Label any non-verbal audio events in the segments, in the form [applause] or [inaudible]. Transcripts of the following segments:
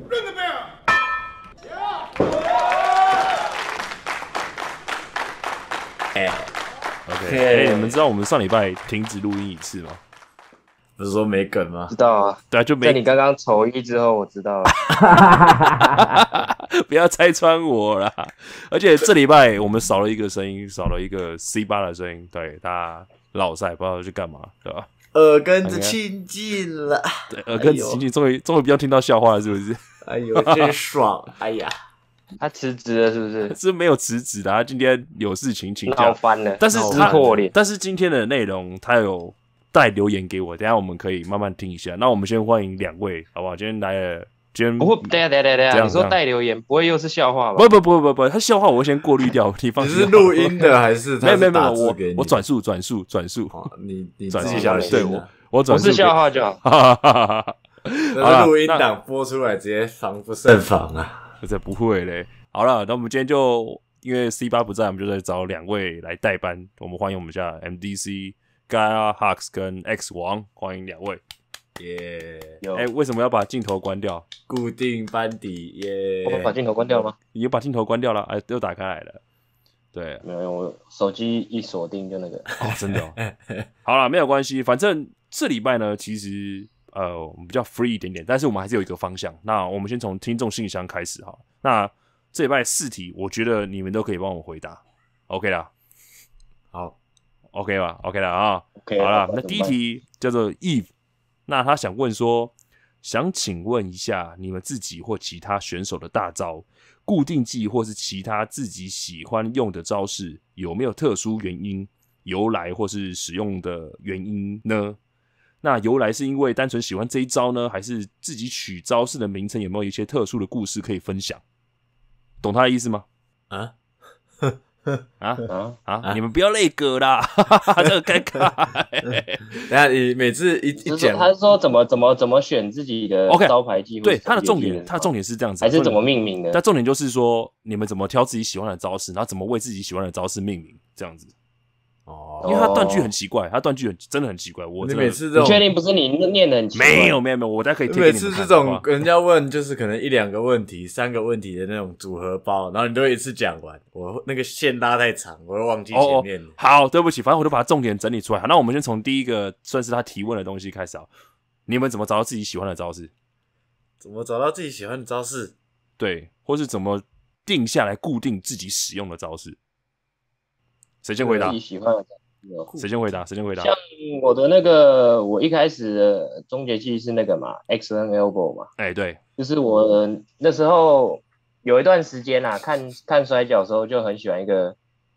r i n 有。the b e 哎，OK，你们知道我们上礼拜停止录音一次吗？不是说没梗吗？知道啊，对啊，就没。你刚刚筹一之后我知道了，[laughs] 不要拆穿我啦。而且这礼拜我们少了一个声音，少了一个 C 八的声音。对大家老塞不知道去干嘛，对吧？耳根子清净了，对，耳根子清净，终于终于不要听到笑话了，是不是？哎呦，真爽！哎呀，他辞职了是不是？是没有辞职的，他今天有事情请假。翻了，但是很可怜。但是今天的内容他有带留言给我，等下我们可以慢慢听一下。那我们先欢迎两位，好不好？今天来了，今天不会，等下，等下，等下，你说带留言，不会又是笑话吧？不不不不不，他笑话我会先过滤掉，你放心。你是录音的 [laughs] 还是？没没没，我我转述，转述，转述。你你转述一下，对我，我转述。不是笑话就好。[laughs] [laughs] 那录音档播出来，直接防不胜防啊！不是不会嘞。好了，那我们今天就因为 C 八不在，我们就再找两位来代班。我们欢迎我们家 MDC Guy Hux 跟 X 王，欢迎两位。耶！哎，为什么要把镜头关掉？固定班底耶。我们把镜头关掉吗？又把镜头关掉了，哎，又打开来了。对，没有，我手机一锁定就那个。哦，真的。哦。好了，没有关系，反正这礼拜呢，其实。呃，我们比较 free 一点点，但是我们还是有一个方向。那我们先从听众信箱开始哈。那这礼拜四题，我觉得你们都可以帮我回答，OK 啦。好，OK 吧，OK 了啊。OK。好了，那第一题叫做 Eve，那他想问说，想请问一下，你们自己或其他选手的大招、固定技或是其他自己喜欢用的招式，有没有特殊原因、由来或是使用的原因呢？那由来是因为单纯喜欢这一招呢，还是自己取招式的名称有没有一些特殊的故事可以分享？懂他的意思吗？啊？[laughs] 啊啊！！你们不要内哥啦，[laughs] 这个尴尬。[laughs] 等下你每次一一讲，他说怎么怎么怎么选自己的 OK 招牌技？对，他的重点，他重点是这样子，还是怎么命名的？他重点就是说，你们怎么挑自己喜欢的招式，然后怎么为自己喜欢的招式命名，这样子。哦，因为他断句很奇怪，他断句很真的很奇怪。我你每次这种确定不是你念的很奇怪？没有没有没有，我再可以。每次这种人家问就是可能一两个问题、三个问题的那种组合包，然后你都一次讲完。我那个线拉太长，我会忘记前面。好，对不起，反正我都把它重点整理出来。那我们先从第一个算是他提问的东西开始啊。你有有怎么找到自己喜欢的招式？怎么找到自己喜欢的招式？对，或是怎么定下来固定自己使用的招式？谁先回答？喜欢的谁先回答？谁先回答？像我的那个，我一开始的终结器是那个嘛，X and elbow 嘛。哎，对，就是我那时候有一段时间啊，看看摔的时候就很喜欢一个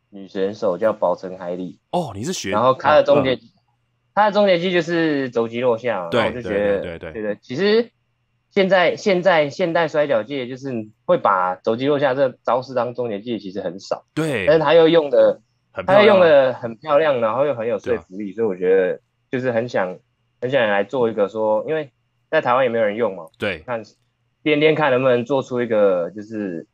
女选手叫宝城海里。哦，你是学？然后她的终结，她的终结器就是肘击落下。对，我就觉对，对，对，对。其实现在现在现代摔角界就是会把肘击落下这招式当终结技，其实很少。对，但是他又用的。他用的很漂亮，然后又很有说服力，所以我觉得就是很想很想来做一个说，因为在台湾也没有人用嘛，对，看，天天看能不能做出一个就是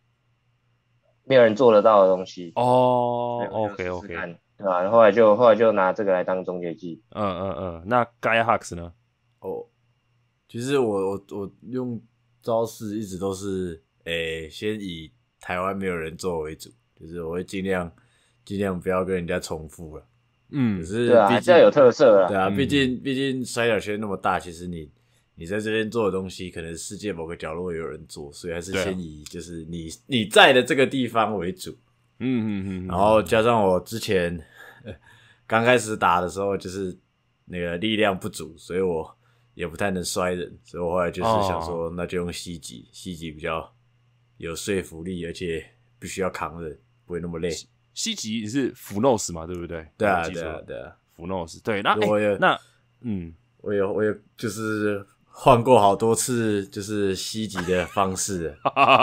没有人做得到的东西哦。OK OK，对吧？然后来就后来就拿这个来当终结剂。嗯嗯嗯，那 Guy Hacks 呢？哦，其实我我我用招式一直都是，诶，先以台湾没有人做为主，就是我会尽量。尽量不要跟人家重复了，嗯，可是比较有特色啊，对啊，毕竟毕竟摔角圈那么大，其实你你在这边做的东西，可能世界某个角落有人做，所以还是先以就是你你在的这个地方为主，嗯嗯嗯，然后加上我之前 [laughs] 刚开始打的时候，就是那个力量不足，所以我也不太能摔人，所以我后来就是想说，那就用西击，西击比较有说服力，而且必须要扛人，不会那么累。西吉也是 f l o s 嘛，对不对？对啊，对啊，对啊，Floss。对，那，那，嗯，我也，我也就是换过好多次，就是西吉的方式。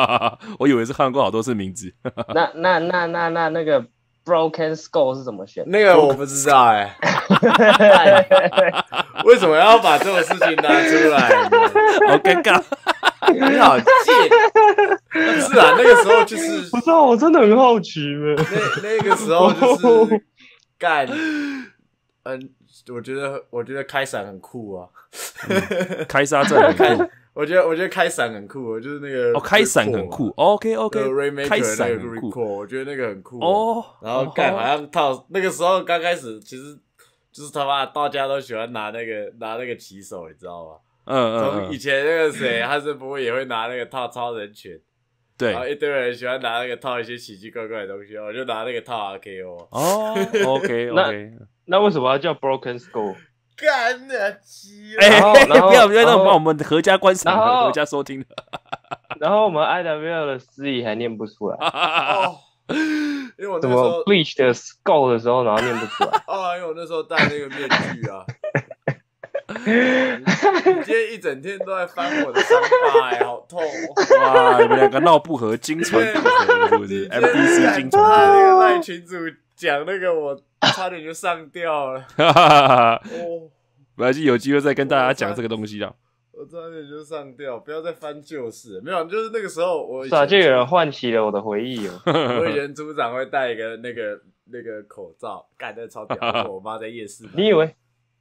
[laughs] 我以为是换过好多次名字。[laughs] 那、那、那、那、那那个 Broken Skull 是怎么选？那个我不知道哎。[laughs] 为什么要把这种事情拿出来？好尴尬。很 [laughs] 好记。是啊，那个时候就是，我我真的很好奇嘛。那那个时候就是干，嗯，我觉得我觉得开伞很酷啊，[laughs] 开沙阵开，我觉得我觉得开伞很酷，就是那个哦，开伞很酷，OK OK，开伞很酷，我觉得那个很酷哦。然后盖好像套，那个时候刚开始，其实就是他妈大家都喜欢拿那个拿那个旗手，你知道吗？嗯嗯，以前那个谁，他是不会也会拿那个套超人拳，对，然后一堆人喜欢拿那个套一些奇奇怪怪的东西，我就拿那个套啊 K O。哦，O K O K，那那为什么要叫 Broken Skull？干了鸡哦！[laughs] 不要不要，那把我们阖家观赏，阖家收听。[laughs] 然后我们 I W 的师爷还念不出来，因为我那时候 breach 的 Skull 的时候，然后念不出来。[laughs] 哦，因为我那时候戴那个面具啊。[laughs] 你今天一整天都在翻我的伤疤呀，好痛！哇，你们两个闹不和，精纯是不是？M B C 精纯，那个卖群主讲那个，我差点就上吊了。[laughs] 哦，本来有机会再跟大家讲这个东西的，我差点就上吊，不要再翻旧事。没有，就是那个时候，我哇，就有人唤起了我的回忆哦。[laughs] 我前组长会戴一个那个那个口罩，盖在超屌，我妈在夜市，你以为？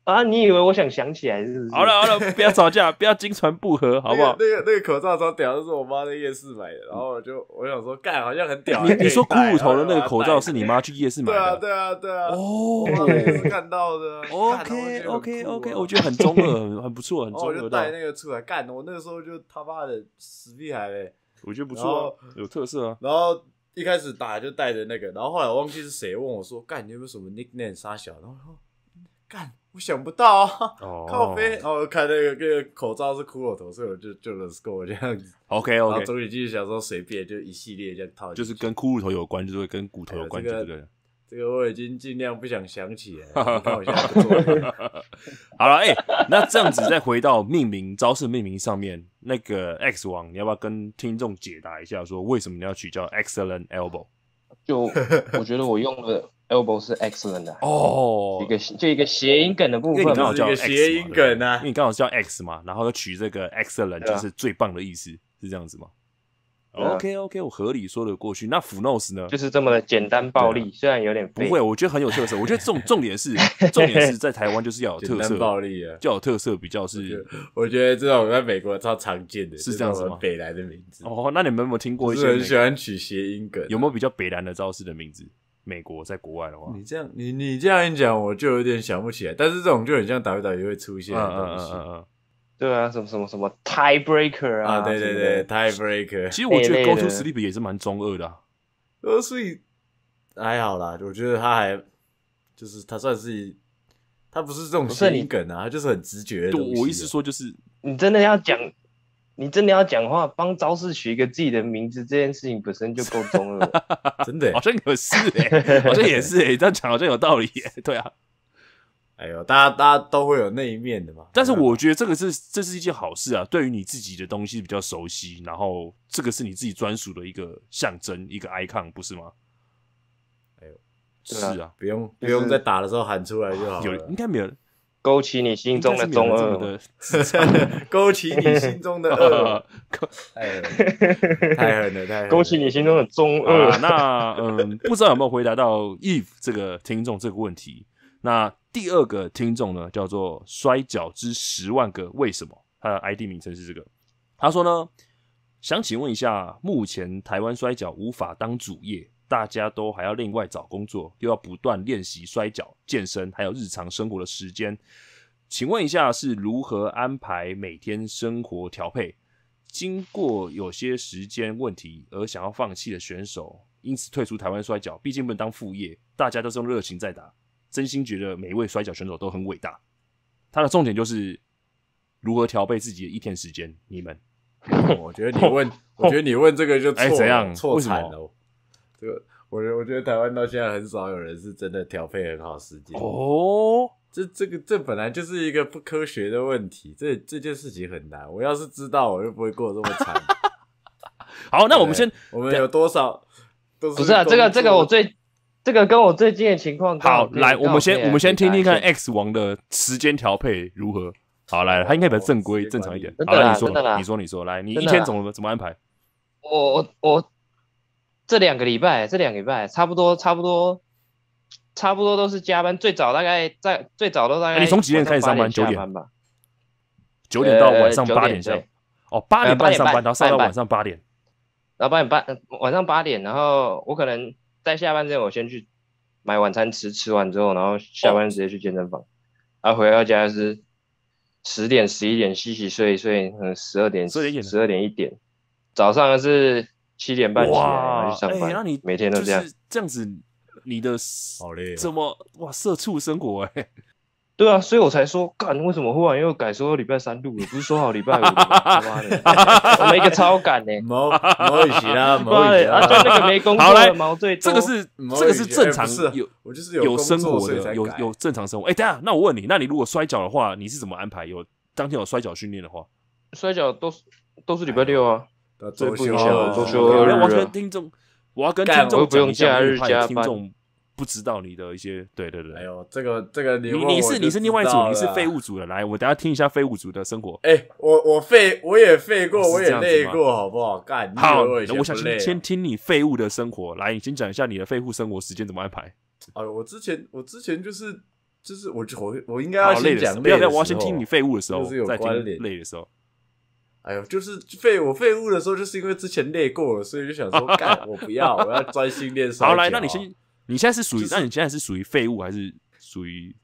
啊，你以为我想想起来是？好了好了，不要吵架，[laughs] 不要金船不和，好不好？那个那个口罩超屌，是我妈在夜市买的。然后我就我想说干，好像很屌。你你说骷髅头的那个口罩是你妈去夜市买的？对啊对啊对啊。哦，看到的。OK OK OK，我觉得很中二，很不错，很中二。我就带那个出来干，我那个时候就他妈的死皮孩嘞。我觉得不错，有特色啊。然后一开始打就带着那个，然后后来忘记是谁问我说干，你有没有什么 nickname 沙小？然后说干。我想不到，靠啡，然后看个那个口罩是骷髅头，所以我就就 go 这样子。OK OK，终于继续想说随便就一系列这样套，就是跟骷髅头有关，就是跟骨头有关，对不对？这个我已经尽量不想想起了。[laughs] [laughs] 好了，哎，那这样子再回到命名招式命名上面，那个 X 王，你要不要跟听众解答一下，说为什么你要取叫 Excellent Elbow？就我觉得我用了。Elbow 是 e X c e l 人的哦，一个就一个谐音梗的部分，你刚好叫谐音梗啊，因为你刚好叫 X 嘛，然后就取这个 e X c e e l l n t 就是最棒的意思，是这样子吗？OK OK，我合理说的过去。那 Floss 呢？就是这么简单暴力，虽然有点不会，我觉得很有特色。我觉得重重点是重点是在台湾就是要有特色，[laughs] 暴力啊，就有特色比较是。我觉得这种在美国超常见的，是这样子吗？北来的名字哦，那你们有听过一些很喜欢取谐音梗，有没有比较北来的招式的名字？美国在国外的话，你这样你你这样一讲，我就有点想不起来。但是这种就很像打一打也会出现的东西，对啊，什么什么什么 tiebreaker 啊，对对对 tiebreaker。其实我觉得 s l e e 比也是蛮中二的，所以还好啦，我觉得他还就是他算是他不是这种心理梗啊，他就是很直觉。我意思说，就是你真的要讲。你真的要讲话，帮招式取一个自己的名字，这件事情本身就够通了，[laughs] 真的，好像可是，[laughs] 好像也是，哎，这样讲好像有道理，[laughs] 对啊。哎呦，大家大家都会有那一面的嘛。但是我觉得这个是这是一件好事啊，对于你自己的东西比较熟悉，然后这个是你自己专属的一个象征，一个 icon，不是吗？哎呦，是啊，不用不用在打的时候喊出来就好，有应该没有。[laughs] [laughs] [laughs] 勾起你心中的中二，勾起你心中的恶，太狠了太狠了！勾起你心中的中二。那嗯，不知道有没有回答到 Eve 这个听众这个问题？那第二个听众呢，叫做摔角之十万个为什么，他的 ID 名称是这个。他说呢，想请问一下，目前台湾摔角无法当主业。大家都还要另外找工作，又要不断练习摔跤、健身，还有日常生活的时间。请问一下是如何安排每天生活调配？经过有些时间问题而想要放弃的选手，因此退出台湾摔跤。毕竟不能当副业，大家都是用热情在打。真心觉得每一位摔跤选手都很伟大。他的重点就是如何调配自己的一天时间。你们，我觉得你问，[laughs] 我觉得你问这个就哎怎样？错惨了！这个，我我觉得台湾到现在很少有人是真的调配很好时间哦。这这个这本来就是一个不科学的问题，这这件事情很难。我要是知道，我就不会过这么惨。[laughs] 好，那我们先，我们有多少？不是啊，这个这个我最，这个跟我最近的情况。好，来，我们先我们先听听看 X 王的时间调配如何。好，来，他应该比较正规正常一点。了，你说，你说，你说，来，你一天怎么怎么安排？我我。这两个礼拜，这两个礼拜差不多，差不多，差不多都是加班。最早大概在最早都大概你从几点开始上班？九点吧，九点到晚上八点。对，哦，八点半上班，然后上到晚上八点。然后八点半晚上八点，然后我可能在下班之前，我先去买晚餐吃，吃完之后，然后下班直接去健身房。然后回到家是十点、十一点，洗洗睡睡，十二点、十二点一点，早上是。七点半起来，哎，那你每天都这样这样子，你的好累，怎么哇？社畜生活哎，[laughs] 对啊，所以我才说，干，为什么忽然又改说礼拜三录了？不是说好礼拜五？[laughs] 妈的，我一个超赶呢，矛盾型啊，矛盾啊，那个没工作，矛盾，这个是这个是正常，有我就是有生活的，有有正常生活。哎，等下，那我问你，那你如果摔跤的话，你是怎么安排？有当天有摔跤训练的话，摔跤都是都是礼拜六啊。最不喜欢说，没有完跟听众。我要跟听众讲，假日听众不知道你的一些，对对对。哎呦，这个这个，你你是你是另外一组，你是废物组的。来，我等下听一下废物组的生活。哎，我我废我也废过，我也累过，好不好？干好，我想先先听你废物的生活。来，你先讲一下你的废物生活时间怎么安排？哎，我之前我之前就是就是我我我应该要先讲，不要不要，我要先听你废物的时候，再听累的时候。哎呦，就是废我废物的时候，就是因为之前累过了，所以就想说 [laughs] 干，我不要，我要专心练手。好来，那你先，你现在是属于，那你现在是属于废物还是属于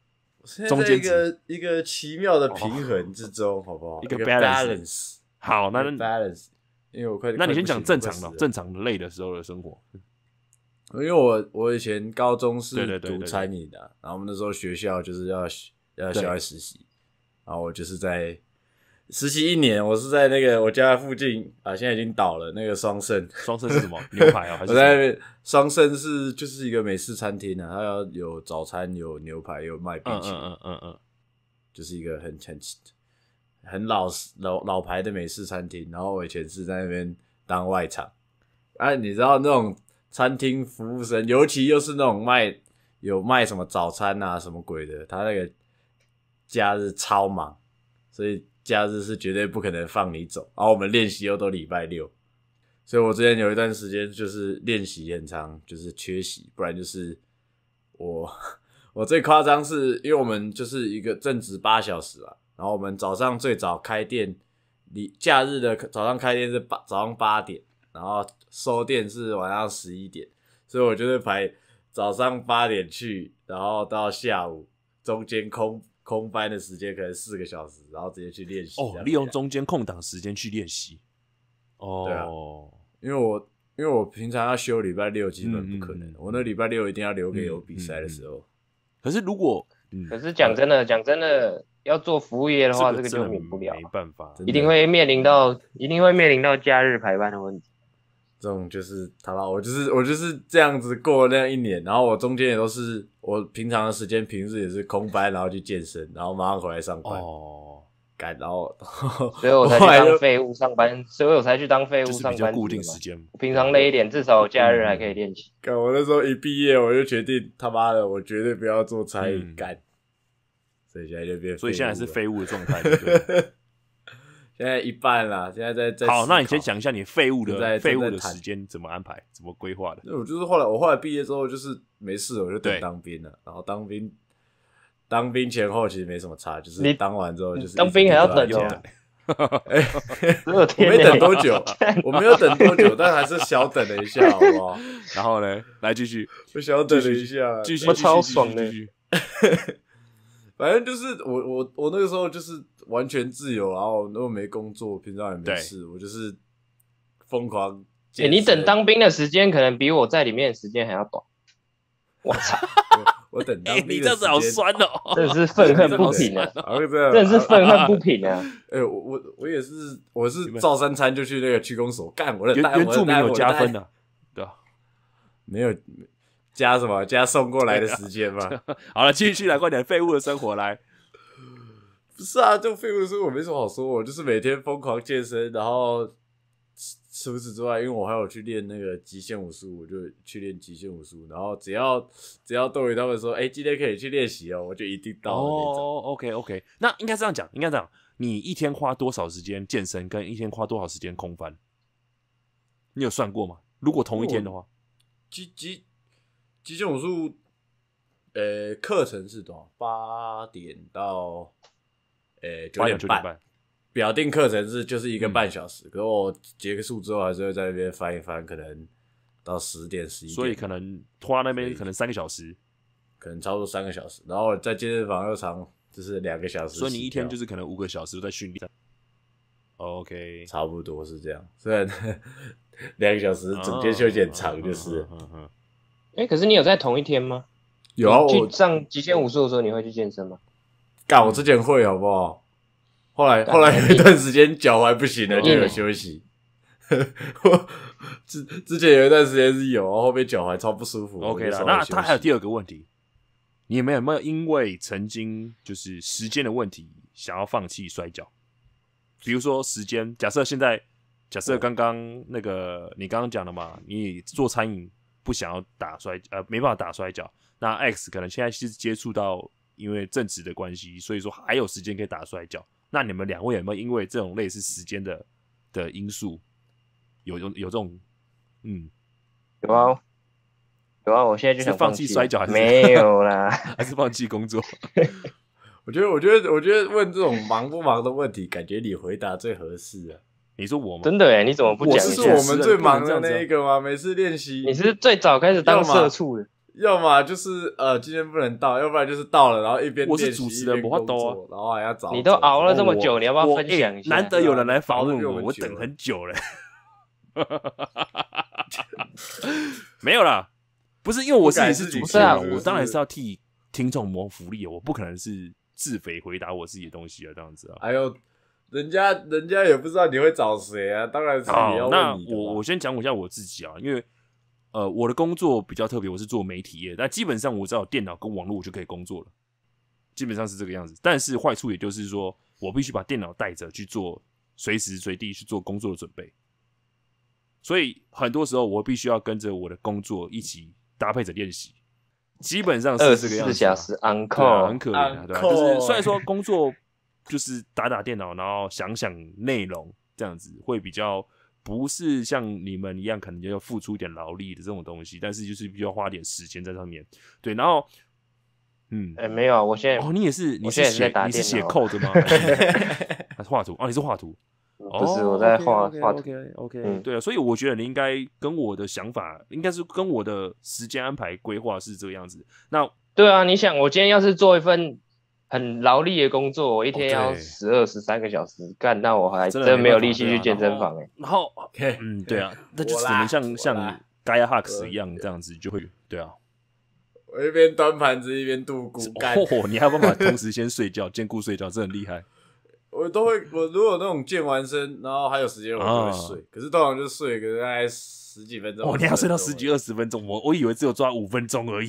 中间？一个一个奇妙的平衡之中，好不好？一个 balance，好，那 balance，因为我快那你先讲正常的，正常的累的时候的生活。因为我我以前高中是读餐饮的，然后我们那时候学校就是要要校外实习，然后我就是在。实习一年，我是在那个我家附近啊，现在已经倒了那个双盛，双盛是什么 [laughs] 牛排啊？我在双盛是就是一个美式餐厅啊，它要有早餐，有牛排，有卖冰淇淋，嗯嗯嗯嗯，就是一个很很很老老老牌的美式餐厅。然后我以前是在那边当外场。哎，你知道那种餐厅服务生，尤其又是那种卖有卖什么早餐啊什么鬼的，他那个假日超忙，所以。假日是绝对不可能放你走，然后我们练习又都礼拜六，所以我之前有一段时间就是练习很长，就是缺席，不然就是我 [laughs] 我最夸张是因为我们就是一个正值八小时啊，然后我们早上最早开店，你假日的早上开店是八早上八点，然后收店是晚上十一点，所以我就是排早上八点去，然后到下午中间空。空班的时间可能四个小时，然后直接去练习。哦，利用中间空档时间去练习。哦，对啊，因为我因为我平常要休礼拜六，基本不可能。我那礼拜六一定要留给有比赛的时候。可是如果，可是讲真的，讲真的，要做服务业的话，这个就免不了，没办法，一定会面临到，一定会面临到假日排班的问题。这种就是，他了，我就是我就是这样子过了那样一年，然后我中间也都是我平常的时间，平日也是空班，然后去健身，然后马上回来上班。哦，赶，然后，[laughs] 所以我才去当废物上班，所以我才去当废物上班，比较固定时间平常累一点，至少假日还可以练体。可我那时候一毕业，我就决定他妈的，我绝对不要做餐饮干，所以现在就变，所以现在是废物的状态，对。[laughs] 现在一半了，现在在在。好，那你先讲一下你废物的废物的时间怎么安排，怎么规划的？那我就是后来，我后来毕业之后就是没事，我就等当兵了。然后当兵，当兵前后其实没什么差，就是你当完之后就是当兵还要等。哈哈哈哈哈！我没等多久，[laughs] 我没有等多久，但还是小等了一下，好不好？然后呢，来继续，我小等了一下，继续继续。哈哈哈反正就是我我我那个时候就是。完全自由，然后又没工作，平常也没事，我就是疯狂。哎，你等当兵的时间可能比我在里面的时间还要短。我操！我等当 [laughs] 兵，你这样子好酸哦！[laughs] 真的是愤恨不平啊！[laughs] 真的是愤恨不平啊！哎，我我我也是，我是照三餐就去那个区公所干。我的带原住民有加分的，对吧？没有加什么加送过来的时间嘛。好了，继续来过点废物的生活来。是啊，就废物说，我没什么好说。我就是每天疯狂健身，然后除此之外，因为我还有去练那个极限武术，就去练极限武术。然后只要只要窦宇他们说，哎，今天可以去练习哦，我就一定到。哦，OK OK，那应该这样讲，应该这样。你一天花多少时间健身，跟一天花多少时间空翻，你有算过吗？如果同一天的话，极极极限武术，呃，课程是多少？八点到。呃，九点半，表定课程是就是一个半小时，可是我结束之后还是会在那边翻一翻，可能到十点十一。所以可能到那边可能三个小时，可能超过三个小时，然后在健身房又长就是两个小时。所以你一天就是可能五个小时都在训练。OK，差不多是这样，虽然两个小时整天休有点长，就是。哎，可是你有在同一天吗？有，去上极限武术的时候你会去健身吗？干，我之前会好不好？后来后来有一段时间脚踝不行了，就有休息。[laughs] 之之前有一段时间是有，后面脚踝超不舒服。OK 了，那他还有第二个问题，你有没有因为曾经就是时间的问题想要放弃摔跤？比如说时间，假设现在假设刚刚那个你刚刚讲的嘛，你做餐饮不想要打摔呃没办法打摔跤，那 X 可能现在是接触到。因为正职的关系，所以说还有时间可以打摔跤。那你们两位有没有因为这种类似时间的的因素，有有有这种，嗯，有啊，有啊，我现在就想放弃摔跤，没有啦，[laughs] 还是放弃工作。[laughs] 我觉得，我觉得，我觉得问这种忙不忙的问题，感觉你回答最合适啊。你说我，真的哎，你怎么不讲？我是我们最忙的那个吗？每次练习，你是最早开始当社畜的。要么就是呃今天不能到，要不然就是到了，然后一边我是主持人，不会多，然后还要找你都熬了这么久，你要不要分享一下？难得有人来访问我，我等很久了。[laughs] 没有啦，不是因为我自己是主持人，我当然是要替听众谋福利，我不可能是自肥回答我自己的东西啊，这样子啊。还有人家人家也不知道你会找谁啊，当然是你要问你。我我先讲一下我自己啊，因为。呃，我的工作比较特别，我是做媒体业，那基本上我只要有电脑跟网络，我就可以工作了，基本上是这个样子。但是坏处也就是说我必须把电脑带着去做，随时随地去做工作的准备。所以很多时候我必须要跟着我的工作一起搭配着练习。基本上是这个样子、四小时 u n c 很可怜，啊，对吧？就是虽然说工作就是打打电脑，然后想想内容这样子会比较。不是像你们一样，可能就要付出一点劳力的这种东西，但是就是必须要花点时间在上面。对，然后，嗯，哎，没有，我现在哦，你也是，你是写你是写扣子吗？还 [laughs] 是画图？啊，你是画图？不是，我在画画图。OK，嗯，对啊，所以我觉得你应该跟我的想法，应该是跟我的时间安排规划是这个样子。那对啊，你想，我今天要是做一份。很劳力的工作，我一天要十二十三个小时干，那我还真没有力气去健身房哎。然后，OK，嗯，对啊，那就只能像像 Guy Hux 一样这样子，就会对啊。我一边端盘子一边度骨干，你还有办法 [laughs] 同时先睡觉，兼顾睡觉，真厉害。我都会，我如果那种健完身，然后还有时间，我就会睡。可是通常就睡个大概十几分钟。哦，你要睡到十几二十分钟？我我以为只有抓五分钟而已。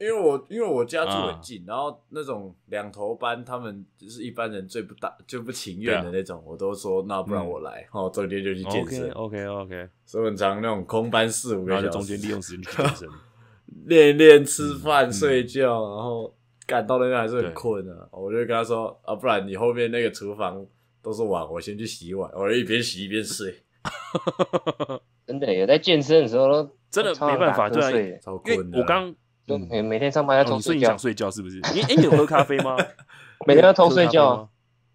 因为我因为我家住很近，然后那种两头班，他们就是一般人最不打、最不情愿的那种。我都说那不然我来，我中间就去健身。OK OK OK，所以很长那种空班四五个小时，中间利用时间去健身，[laughs] 练一练，吃饭睡觉，然后赶到那边还是很困的。我就跟他说啊，不然你后面那个厨房都是碗，我先去洗碗，我一边洗一边睡。[laughs] 真的有在健身的时候，真的没办法，就睡，困啊。我刚。每每天上班要偷睡觉，睡觉是不是？哎你有喝咖啡吗？[laughs] 每天要偷睡觉，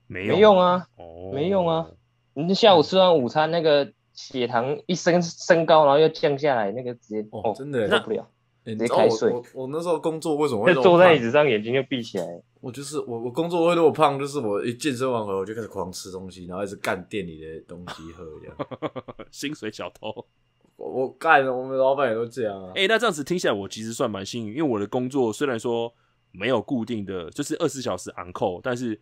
没有没用啊，哦，没用啊。你下午吃完午餐，那个血糖一升升高，然后又降下来，那个直接哦，真的受不了，你接开睡。我那时候工作为什么会坐在椅子上，眼睛就闭起来？我就是我，我工作会那么胖，就是我一健身完来我就开始狂吃东西，然后一直干店里的东西喝一样，[laughs] 薪水小偷。我干，我们老板也都这样啊。哎，那这样子听起来，我其实算蛮幸运，因为我的工作虽然说没有固定的，就是二十四小时昂扣，但是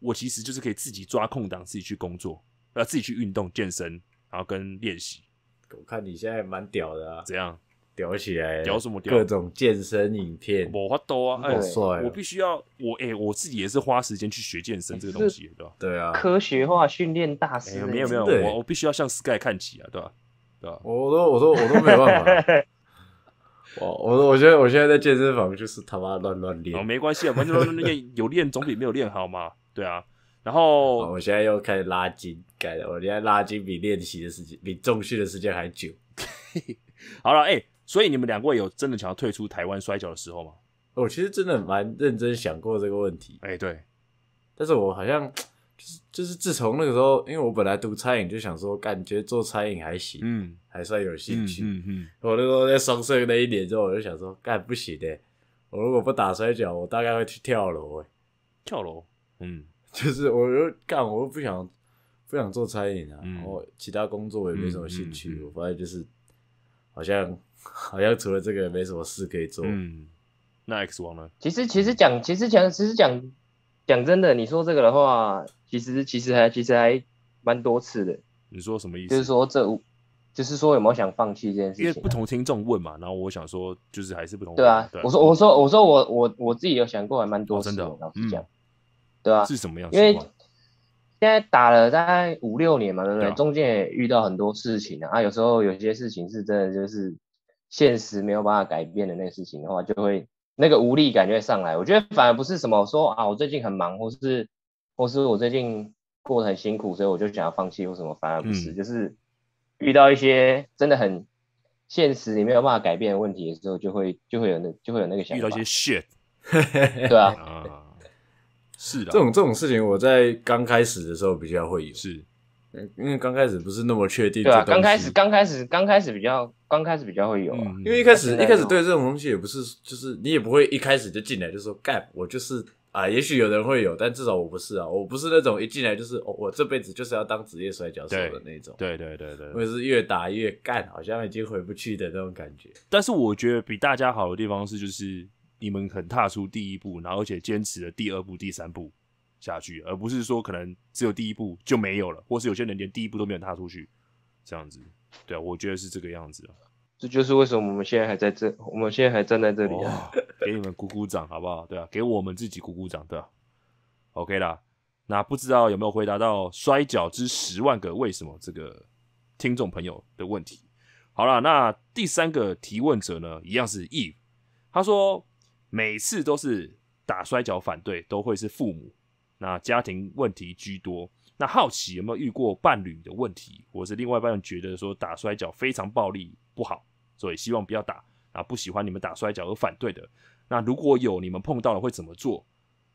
我其实就是可以自己抓空档，自己去工作，呃，自己去运动健身，然后跟练习。我看你现在蛮屌的，啊！怎样？屌起来，屌什么？各种健身影片，我法多啊！我帅！我必须要，我哎，我自己也是花时间去学健身这个东西，对吧？对啊。科学化训练大师，没有没有，我我必须要向 Sky 看齐啊，对吧？我都我都我都没办法。[laughs] 我，我，我觉得我现在在健身房就是他妈乱乱练。哦，没关系啊，反正 [laughs] 有练总比没有练好嘛。对啊，然后我现在又开始拉筋，改了。我现在拉筋比练习的时间，比重训的时间还久。[laughs] 好了，哎，所以你们两位有真的想要退出台湾摔跤的时候吗？我其实真的蛮认真想过这个问题。哎，对，但是我好像。就是自从那个时候，因为我本来读餐饮，就想说感觉做餐饮还行，嗯，还算有兴趣。嗯嗯，我那时候在双色那一年之后，我就想说干不行的，我如果不打摔跤，我大概会去跳楼。跳楼？嗯，就是我又干，我又不想不想做餐饮了，然后其他工作我也没什么兴趣，我发现就是好像 [laughs] 好像除了这个没什么事可以做。嗯，那 X 王呢？其实其实讲，其实讲，其实讲。讲真的，你说这个的话，其实其实还其实还蛮多次的。你说什么意思？就是说这，就是说有没有想放弃这件事情？因为不同听众问嘛，然后我想说，就是还是不同。对啊，我说我说我说我我我自己有想过，还蛮多次的。真的，嗯，对啊，是什么样？因为现在打了大概五六年嘛，对不对？中间也遇到很多事情啊，有时候有些事情是真的，就是现实没有办法改变的那事情的话，就会。那个无力感觉上来，我觉得反而不是什么说啊，我最近很忙，或是或是我最近过得很辛苦，所以我就想要放弃或什么，反而不是，就是遇到一些真的很现实你没有办法改变的问题的时候，就会就会有那就会有那个想法。遇到一些 shit，[laughs] 对啊，[laughs] 是的，这种这种事情我在刚开始的时候比较会有。是。因为刚开始不是那么确定，对，刚开始刚开始刚开始比较刚开始比较会有，啊因为一开始一开始对这种东西也不是，就是你也不会一开始就进来就说 gap，我就是啊，也许有人会有，但至少我不是啊，我不是那种一进来就是我这辈子就是要当职业摔跤手的那种，对对对对，我也是越打越干，好像已经回不去的那种感觉。但是我觉得比大家好的地方是，就是你们肯踏出第一步，然后且坚持了第二步、第三步。下去，而不是说可能只有第一步就没有了，或是有些人连第一步都没有踏出去，这样子，对啊，我觉得是这个样子啊。这就是为什么我们现在还在这，我们现在还站在这里，啊给你们鼓鼓掌好不好？对啊，给我们自己鼓鼓掌，对啊，OK 啦。那不知道有没有回答到摔跤之十万个为什么这个听众朋友的问题？好了，那第三个提问者呢，一样是 Eve，他说每次都是打摔跤反对，都会是父母。那家庭问题居多。那好奇有没有遇过伴侣的问题，或是另外一半觉得说打摔跤非常暴力不好，所以希望不要打啊，不喜欢你们打摔跤而反对的。那如果有你们碰到了会怎么做？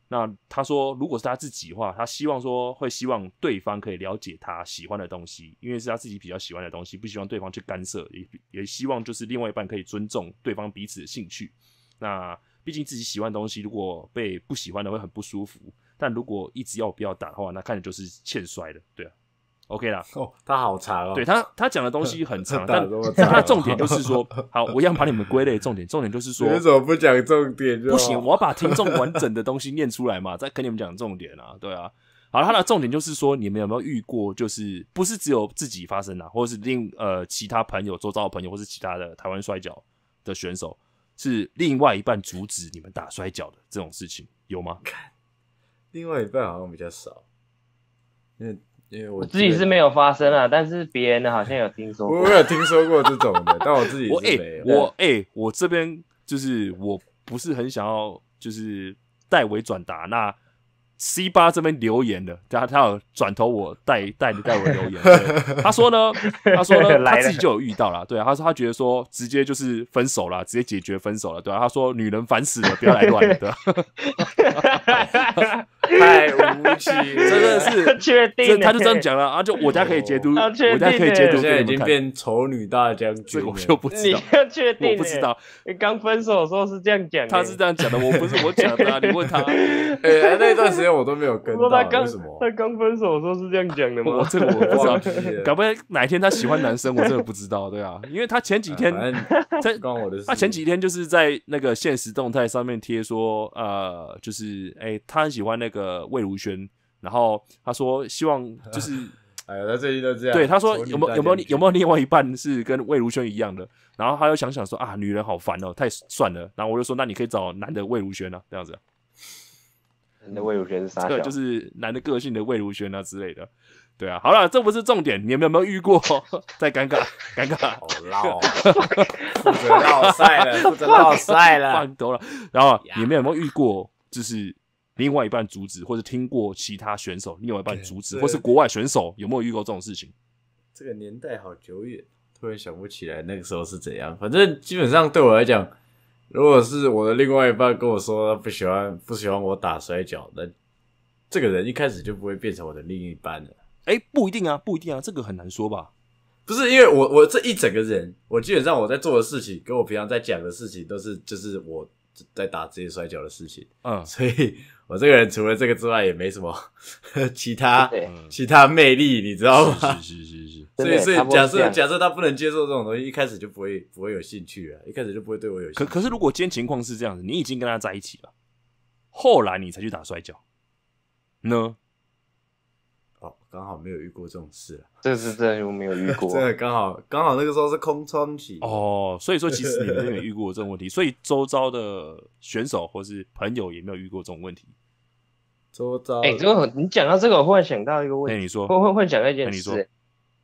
那他说，如果是他自己的话，他希望说会希望对方可以了解他喜欢的东西，因为是他自己比较喜欢的东西，不希望对方去干涉，也也希望就是另外一半可以尊重对方彼此的兴趣。那毕竟自己喜欢的东西，如果被不喜欢的会很不舒服。但如果一直要不要打的话，那看着就是欠摔的，对啊，OK 啦。哦，他好长，对他他讲的东西很长，[laughs] 但他重点就是说，好，我要把你们归类重点，重点就是说，你怎么不讲重点？不行，我要把听众完整的东西念出来嘛，再跟你们讲重点啊，对啊。好，他的重点就是说，你们有没有遇过，就是不是只有自己发生啊，或者是另呃其他朋友、周遭的朋友，或是其他的台湾摔跤的选手，是另外一半阻止你们打摔跤的这种事情，有吗？另外一半好像比较少，因为因为我自己是没有发生啊，但是别人好像有听说。[laughs] 我有听说过这种的，但我自己 [laughs] 我哎我我这边就是我不是很想要就是代为转达。那 C 八这边留言的，他他有转头我代代代我留言。[laughs] 他说呢，他说他自己就有遇到了，对啊，他说他觉得说直接就是分手了，直接解决分手了，对吧？他说女人烦死了，不要来乱了，对吧？[laughs] 太无耻，真的是，确定？他就这样讲了啊！就我家可以截图，我家可以截图。现在已经变丑女大将军，我就不知道。你确定？我不知道。刚分手的时候是这样讲，他是这样讲的，我不是我讲的，[laughs] 你问他。哎，那段时间我都没有跟。他刚他刚分手的时候是这样讲的吗？我这个我不知道，搞不定。哪天他喜欢男生，我真的不知道，对啊，因为他前几天 [laughs] 在我的。他前几天就是在那个现实动态上面贴说，呃，就是哎，他很喜欢那个。的魏如萱，然后他说希望 [laughs] 就是，哎呀，他最近都这样。对，他说有没有有没有有没有另外一半是跟魏如萱一样的？然后他又想想说啊，女人好烦哦，太算了。然后我就说，那你可以找男的魏如萱啊，这样子。男的魏如萱是啥？就是男的个性的魏如萱啊之类的。对啊，好了，这不是重点。你们有没有遇过？再尴尬，尴尬。老帅了，老帅了，[laughs] 多了。然后你们有没有遇过？就是。另外一半阻止，或者听过其他选手另外一半阻止，或是国外选手有没有遇过这种事情？这个年代好久远，突然想不起来那个时候是怎样。反正基本上对我来讲，如果是我的另外一半跟我说不喜欢不喜欢我打摔跤，那这个人一开始就不会变成我的另一半了。哎，不一定啊，不一定啊，这个很难说吧？不是因为我我这一整个人，我基本上我在做的事情，跟我平常在讲的事情都是就是我。在打这些摔跤的事情，嗯，[laughs] 所以我这个人除了这个之外也没什么 [laughs] 其他其他魅力，你知道吗？是是是是是。所以所以假设假设他不能接受这种东西，一开始就不会不会有兴趣了，一开始就不会对我有。兴可可是如果今天情况是这样子，你已经跟他在一起了，后来你才去打摔跤呢？刚好没有遇过这种事，对对对，我没有遇过，[laughs] 真的刚好刚好那个时候是空窗期哦，所以说其实你们没有遇过这种问题，[laughs] 所以周遭的选手或是朋友也没有遇过这种问题。周遭哎，这个你讲到这个，我忽然想到一个问题，你说会会会想到一件事，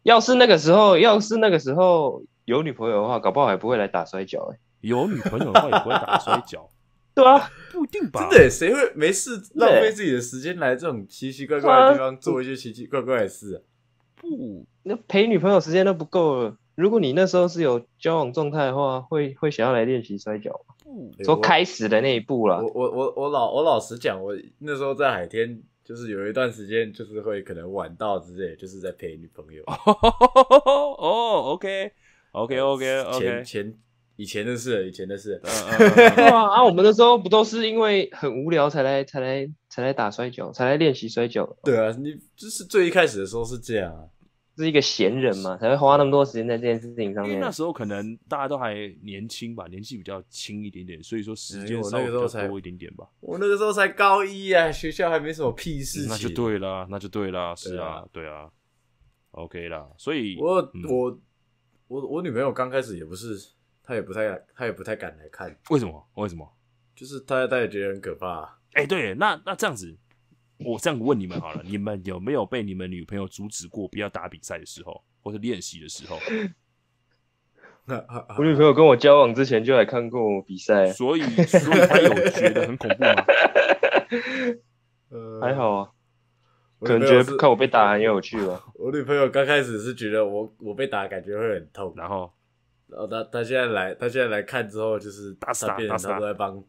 要是那个时候要是那个时候有女朋友的话，搞不好还不会来打摔跤哎，有女朋友的话也不会打摔跤。对啊，不一定吧？真的，谁会没事浪费自己的时间来这种奇奇怪怪的地方做一些奇奇怪怪的事？不，那陪女朋友时间都不够了。如果你那时候是有交往状态的话，会会想要来练习摔跤吗？说开始的那一步了。我我我我老我老实讲，我那时候在海天，就是有一段时间，就是会可能晚到之类，就是在陪女朋友。[laughs] 哦，OK，OK，OK，OK，前前。以前的事，以前的事。哇 [laughs] 啊！我们那时候不都是因为很无聊才来才来才来打摔跤，才来练习摔跤？对啊，你就是最一开始的时候是这样，是一个闲人嘛，才会花那么多时间在这件事情上面。因为那时候可能大家都还年轻吧，年纪比较轻一点点，所以说时间稍微多一点点吧。我那个时候才高一啊，学校还没什么屁事情。那就对了，那就对了，是啊，对啊。OK 啦，所以我我我我女朋友刚开始也不是。他也不太，敢，他也不太敢来看，为什么？为什么？就是他，他也觉得很可怕。哎，对，那那这样子，我这样问你们好了，你们有没有被你们女朋友阻止过不要打比赛的时候，或者练习的时候？[laughs] 我女朋友跟我交往之前就来看过比赛，所以所以她有觉得很恐怖吗？[laughs] 呃，还好啊，感觉看我被打很有趣吧。[laughs] 我女朋友刚开始是觉得我我被打感觉会很痛，然后。哦，他他现在来，他现在来看之后，就是傻变成他都在帮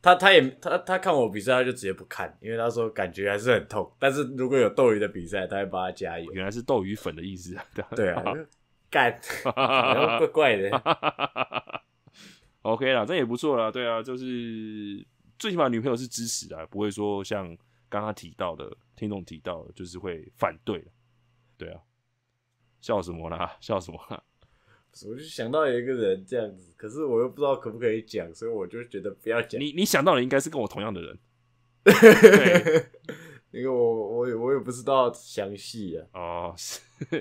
他，他也他他看我比赛，他就直接不看，因为他说感觉还是很痛。但是如果有斗鱼的比赛，他会帮他加油。原来是斗鱼粉的意思啊？[laughs] 对啊，[laughs] 干，怪怪的。[laughs] OK 啦，这也不错啦。对啊，就是最起码女朋友是支持啊，不会说像刚刚提到的听众提到的，就是会反对的。对啊，笑什么啦？笑什么？啦？我就想到有一个人这样子，可是我又不知道可不可以讲，所以我就觉得不要讲。你你想到的应该是跟我同样的人，[laughs] 因为我我也我也不知道详细啊。哦，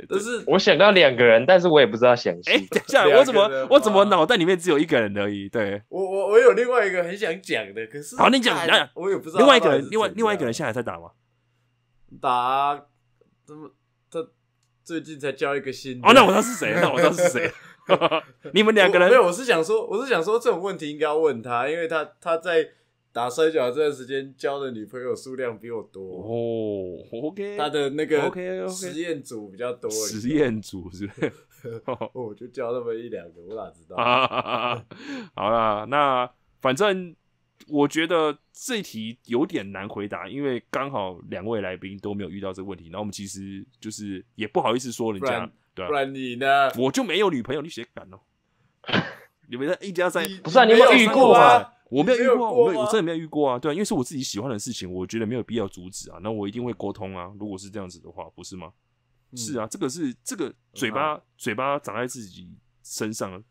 但是我想到两个人，但是我也不知道详细。哎，等一下，我怎么我怎么脑袋里面只有一个人而已？对，我我我有另外一个很想讲的，可是好，你讲你讲，我也不知道。另外一个人，另外另外一个人现在还在打吗？打怎么？最近才交一个新哦，那我知道是谁，那我知道是谁。[laughs] 你们两个人，没有，我是想说，我是想说这种问题应该要问他，因为他他在打摔跤这段时间交的女朋友数量比我多哦。OK，他的那个 OK 实验组比较多，实验组是不是？[laughs] 我就交那么一两个，我哪知道？[laughs] 好啦，那反正。我觉得这一题有点难回答，因为刚好两位来宾都没有遇到这个问题，然后我们其实就是也不好意思说人家，不然你呢？我就没有女朋友，你谁敢哦？[laughs] 你们一加三，不是啊？你没有遇过啊？我没有遇过，我没有，我真的没有遇过啊！对，因为是我自己喜欢的事情，我觉得没有必要阻止啊。那我一定会沟通啊。如果是这样子的话，不是吗？是啊，这个是这个嘴巴嘴巴长在自己身上，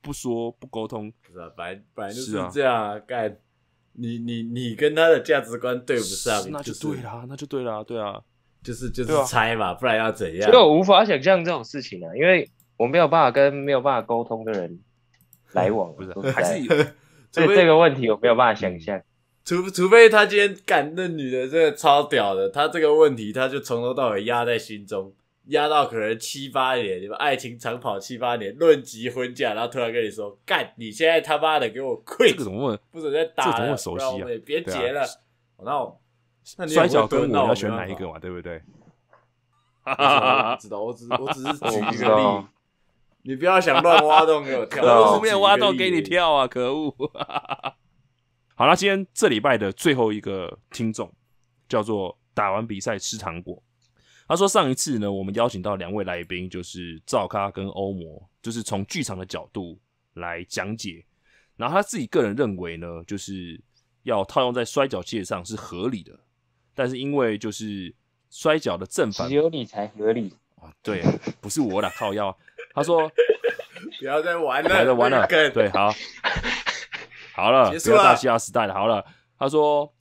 不说不沟通，是啊，本来本来就是这样啊。你你你跟他的价值观对不上，那就对啦，那就对啦，对啊，就是就是猜嘛，不然要怎样？就我无法想象这种事情啊，因为我没有办法跟没有办法沟通的人来往，[laughs] 不是？[laughs] 还是这这个问题我没有办法想象。除除非他今天干那女的真的超屌的，他这个问题他就从头到尾压在心中。压到可能七八年，你们爱情长跑七八年，论及婚嫁，然后突然跟你说干，你现在他妈的给我跪，怎不准再打，怎么这么熟悉啊？别结了，我那摔跤跟舞要选哪一个嘛？对不对？知道，我只 [laughs] 我只是举个例你不要想乱挖洞给我跳，我后面挖洞给你跳啊！可恶。[laughs] 好了，今天这礼拜的最后一个听众叫做打完比赛吃糖果。他说：“上一次呢，我们邀请到两位来宾，就是赵咖跟欧魔，就是从剧场的角度来讲解。然后他自己个人认为呢，就是要套用在摔角界上是合理的。但是因为就是摔角的正反只有你才合理啊，对，不是我俩靠药他说：“不要再玩了，还 [laughs] 在玩了，对，好，好了，不要大嘻哈时代了。好了，他说，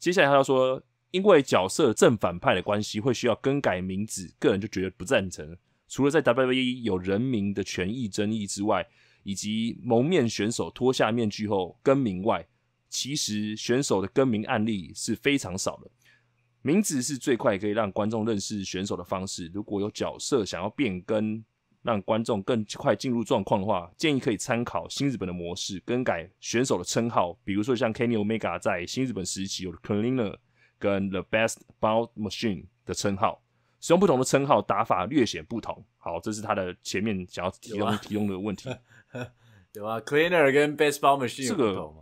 接下来他说。”因为角色正反派的关系，会需要更改名字，个人就觉得不赞成。除了在 WWE 有人民的权益争议之外，以及蒙面选手脱下面具后更名外，其实选手的更名案例是非常少的。名字是最快可以让观众认识选手的方式。如果有角色想要变更，让观众更快进入状况的话，建议可以参考新日本的模式，更改选手的称号，比如说像 Kenny Omega 在新日本时期有 Karlina。跟 the best ball machine 的称号，使用不同的称号打法略显不同。好，这是他的前面想要提供提供的问题。[laughs] 有啊，cleaner 跟 best ball machine 这个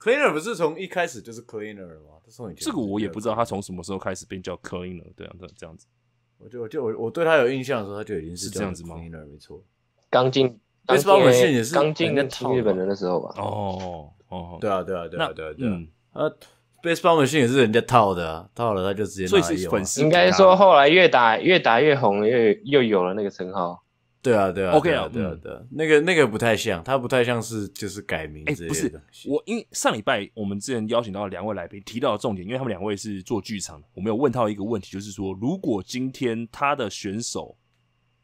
cleaner 不是从一开始就是 cleaner 吗？这从你这个我也不知道他从什么时候开始变叫 cleaner。对啊，这这样子。我就我就我我对他有印象的时候，他就已经是这样子吗？cleaner，没错。刚进 b a s e ball machine 也是刚进日本人的时候吧？哦哦，对啊对啊对啊对啊对啊。baseball 明星也是人家套的，套了他就直接拿。所以是粉丝。应该说后来越打越打越红，又又有了那个称号。对啊，对啊。OK 啊，对啊，对，那个那个不太像，他不太像是就是改名。哎，不是，我因为上礼拜我们之前邀请到两位来宾提到的重点，因为他们两位是做剧场的，我们有问到一个问题，就是说如果今天他的选手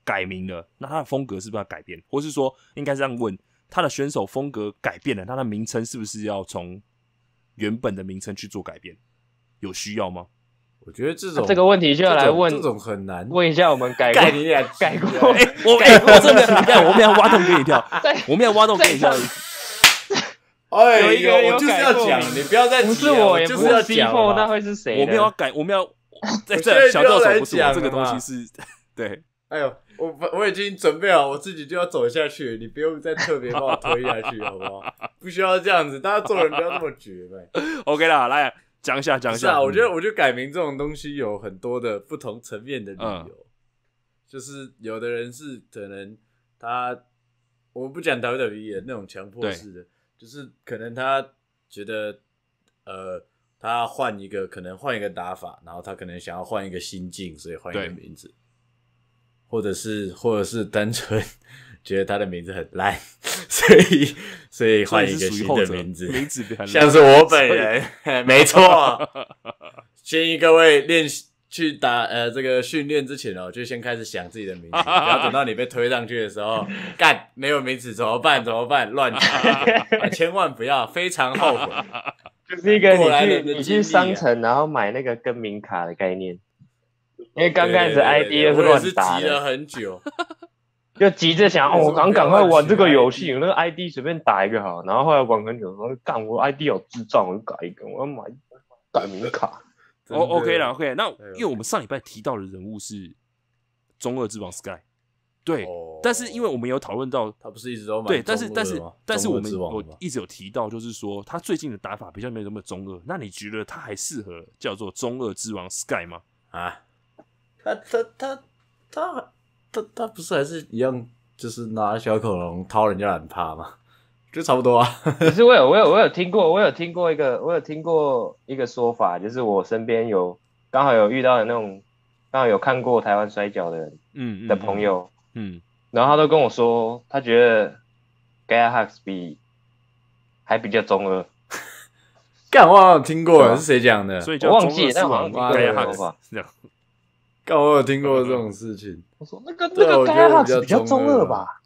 改名了，那他的风格是不是要改变？或是说应该这样问，他的选手风格改变了，他的名称是不是要从？原本的名称去做改变，有需要吗？我觉得这种这个问题就要来问，这种很难问一下我们改过你俩改过，我我这边你看我们要挖洞给你跳，我们要挖洞给你跳。哎我就是要讲，你不要再不是我，就是要讲，那会是谁？我们要改，我们要在这小道手不是我，这个东西是 [laughs] 对。哎呦。我我已经准备好，我自己就要走下去，你不用再特别把我推下去，好不好？[laughs] 不需要这样子，大家做人不要那么绝呗。[laughs] OK 啦，来讲一下，讲一下。是啊，我觉得我觉得改名这种东西有很多的不同层面的理由，就是有的人是可能他我不讲 WWE 鼻那种强迫式的，就是可能他觉得呃他换一个可能换一个打法，然后他可能想要换一个心境，所以换一个名字。或者是，或者是单纯 [laughs] 觉得他的名字很烂，所以所以换一个新的名字，像是我本人，[laughs] 没错。[laughs] 建议各位练去打呃这个训练之前哦，就先开始想自己的名字，然后等到你被推上去的时候，干没有名字怎么办？怎么办？乱讲，千万不要非常后悔。就是一个你去你去商城，然后买那个更名卡的概念。因为刚开始 ID 的是乱打，是急了很久，[laughs] 就急着想哦，我赶赶快玩这个游戏，那个 ID 随便打一个好。然后后来玩很久，说干我 ID 有智障，我就改一个，我要买改名卡。[laughs] O O K 了，O K。那因为我们上礼拜提到的人物是中二之王 Sky，对。但是因为我们有讨论到，他不是一直都对，但是但是但是我们我一直有提到，就是说他最近的打法比较没有那么中二。那你觉得他还适合叫做中二之王 Sky 吗？啊？他他他他他他不是还是一样，就是拿小恐龙掏人家脸趴吗？就差不多啊。可 [laughs] 是我有我有我有听过，我有听过一个，我有听过一个说法，就是我身边有刚好有遇到的那种刚好有看过台湾摔跤的人，嗯，的朋友，嗯，然后他都跟我说，他觉得 g a y Huxby 还比较中二。干我听过是谁讲的？所以叫忘记那王八的讲话。刚有听过这种事情。我说那个那个改他比较中二吧。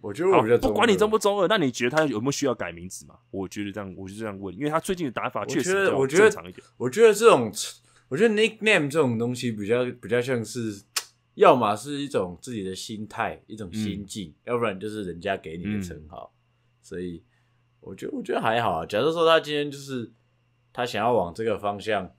我觉得我比较，不管你中不中二，那你觉得他有没有需要改名字嘛？我觉得这样，我就这样问，因为他最近的打法确实我觉得正常一点。我觉得这种，我觉得 nickname 这种东西比较比较像是，要么是一种自己的心态，一种心境，要不然就是人家给你的称号。所以我觉得我觉得还好啊。假设说他今天就是他想要往这个方向。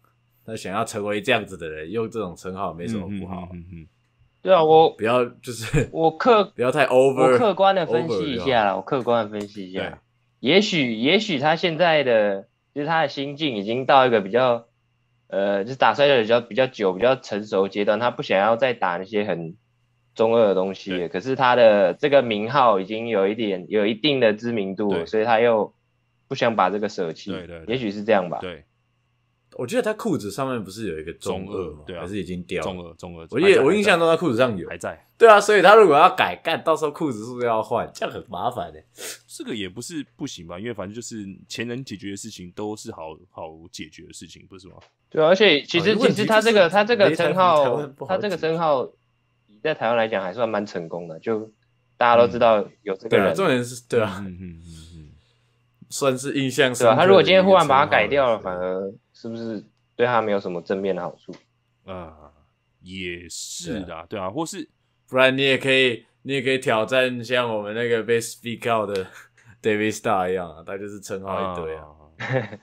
他想要成为这样子的人，用这种称号没什么不好。[laughs] 对啊，我不要就是我客 [laughs] 不要太 over，我客观的分析一下啦，我客观的分析一下。也许，也许他现在的就是他的心境已经到一个比较呃，就打摔跤比较比较久、比较成熟阶段，他不想要再打那些很中二的东西。可是他的这个名号已经有一点有一定的知名度，所以他又不想把这个舍弃。对，对，也许是这样吧。对。我觉得他裤子上面不是有一个中二吗？还是已经掉？中二，中二。我印我印象中他裤子上有还在。对啊，所以他如果要改干，到时候裤子是不是要换？这样很麻烦的。这个也不是不行吧？因为反正就是钱能解决的事情，都是好好解决的事情，不是吗？对啊，而且其实其实他这个他这个称号，他这个称号在台湾来讲还算蛮成功的，就大家都知道有这个人，重点是，对啊，算是印象。对啊，他如果今天忽然把它改掉了，反而。是不是对他没有什么正面的好处？啊，也是的，对啊，或是不然你也可以，你也可以挑战像我们那个被 speak out 的 [laughs] David Star 一样啊，他就是称号一堆啊，[laughs]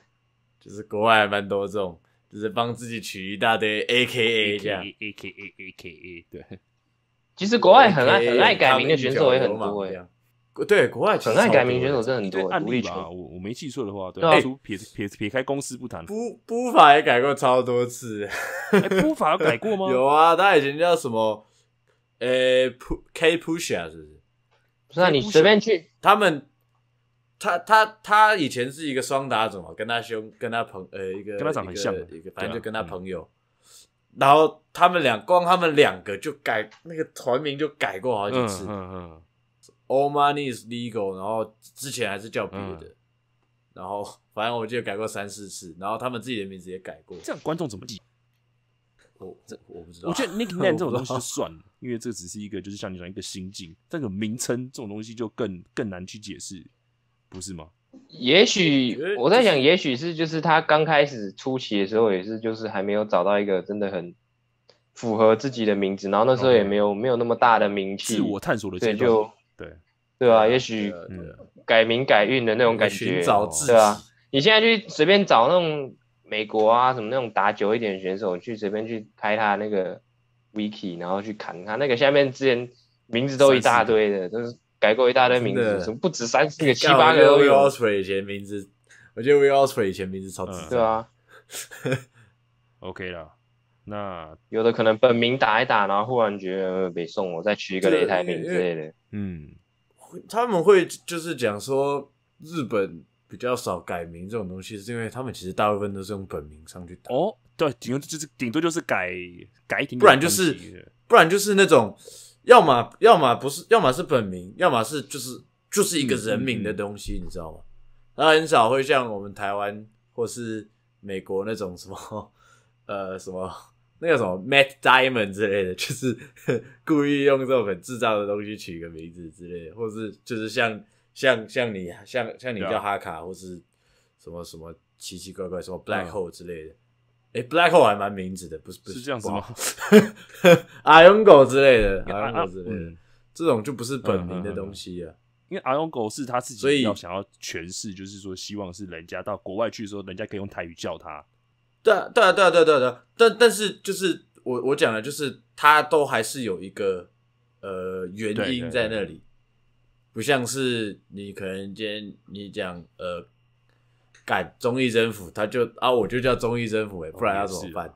就是国外还蛮多这种，就是帮自己取一大堆 AKA 这样 AKA AKA 对，其实国外很爱很爱改名的选手也很多哎。对，国外转改名选手真的很多，案例吧，我我没记错的话，对。撇撇撇开公司不谈，布布法也改过超多次。布法改过吗？[laughs] 有啊，他以前叫什么？呃布 K Pusher 是不是？那你随便去。他们，他他他以前是一个双打总啊，跟他兄，跟他朋，呃，一个跟他长很像，一个反正就跟他朋友。然后他们俩，光他们两个就改那个团名，就改过好几次。嗯嗯。All money is legal。然后之前还是叫别的，然后反正我记得改过三四次。然后他们自己的名字也改过。这样观众怎么记？我这我不知道。我觉得 n i c k m a e 这种东西就算了，因为这只是一个，就是像你讲一个心境。这个名称，这种东西就更更难去解释，不是吗？也许我在想，也许是就是他刚开始初期的时候，也是就是还没有找到一个真的很符合自己的名字。然后那时候也没有没有那么大的名气，自我探索的阶段。对啊，也许改名改运的那种感觉。对啊，你现在去随便找那种美国啊什么那种打久一点选手，去随便去开他那个 wiki，然后去砍他那个下面之前名字都一大堆的，都是改过一大堆名字，什么不止三四个，七八个。Will Osprey 以前名字，我觉得 Will Osprey 以前名字超直。对啊。OK 了，那有的可能本名打一打，然后忽然觉得没送我，再取一个擂台名之类的。嗯。他们会就是讲说日本比较少改名这种东西，是因为他们其实大部分都是用本名上去打。哦，对，顶多就是顶多就是改改，不然就是不然就是那种，要么要么不是，要么是本名，要么是就是就是一个人名的东西，你知道吗？他很少会像我们台湾或是美国那种什么 [laughs] 呃什么。那个什么 Matt Diamond 之类的，就是 [laughs] 故意用这种很制造的东西取个名字之类，或是就是像像像你像像你叫哈卡，或是什么什么奇奇怪怪什么 Black Hole 之类的，哎，Black Hole 还蛮名字的，不是不是这样子吗？阿勇狗之类的，[laughs] 阿勇狗之类的，这种就不是本名的东西啊。因为阿勇狗是他自己，所以想要诠释，就是说希望是人家到国外去的时候，人家可以用台语叫他。对啊，对啊，对啊，对啊，对啊，但但是就是我我讲的，就是他都还是有一个呃原因在那里，不像是你可能今天你讲呃改综艺政府，他就啊我就叫综艺政府哎，不然要怎么办？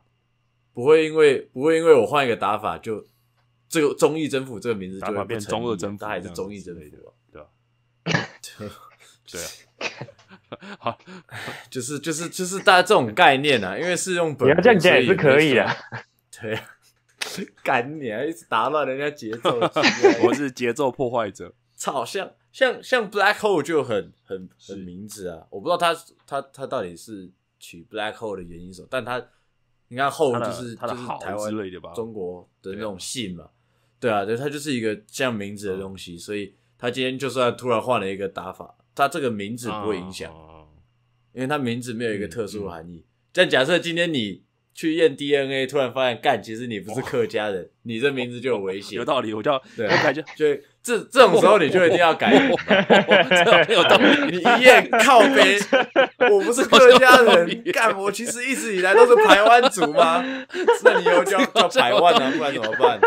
不会因为不会因为我换一个打法就这个综艺政府这个名字就会变中二政府，他还是综艺政府对吧？对啊，对啊。[laughs] [laughs] [laughs] 好，[laughs] 就是就是就是大家这种概念啊，因为是用你要这样讲也是可以的。[laughs] 对，赶你啊，一直打乱人家节奏，我是节奏破坏者。操，像像像 black hole 就很很很名字啊，我不知道他他他到底是取 black hole 的原因什么，但他你看后就是就是台湾之类的，中国的那种姓嘛。对啊，对，他就是一个像名字的东西，所以他今天就算突然换了一个打法。他这个名字不会影响，因为他名字没有一个特殊含义。但假设今天你去验 DNA，突然发现干，其实你不是客家人，你这名字就有危险。[laughs] 有道理，我叫，我感觉就这这种时候你就一定要改，[laughs] 没有道理。你一夜靠边，我不是客家人，干我其实一直以来都是台湾族吗？[laughs] 那你以后叫叫台湾啊，不然怎么办？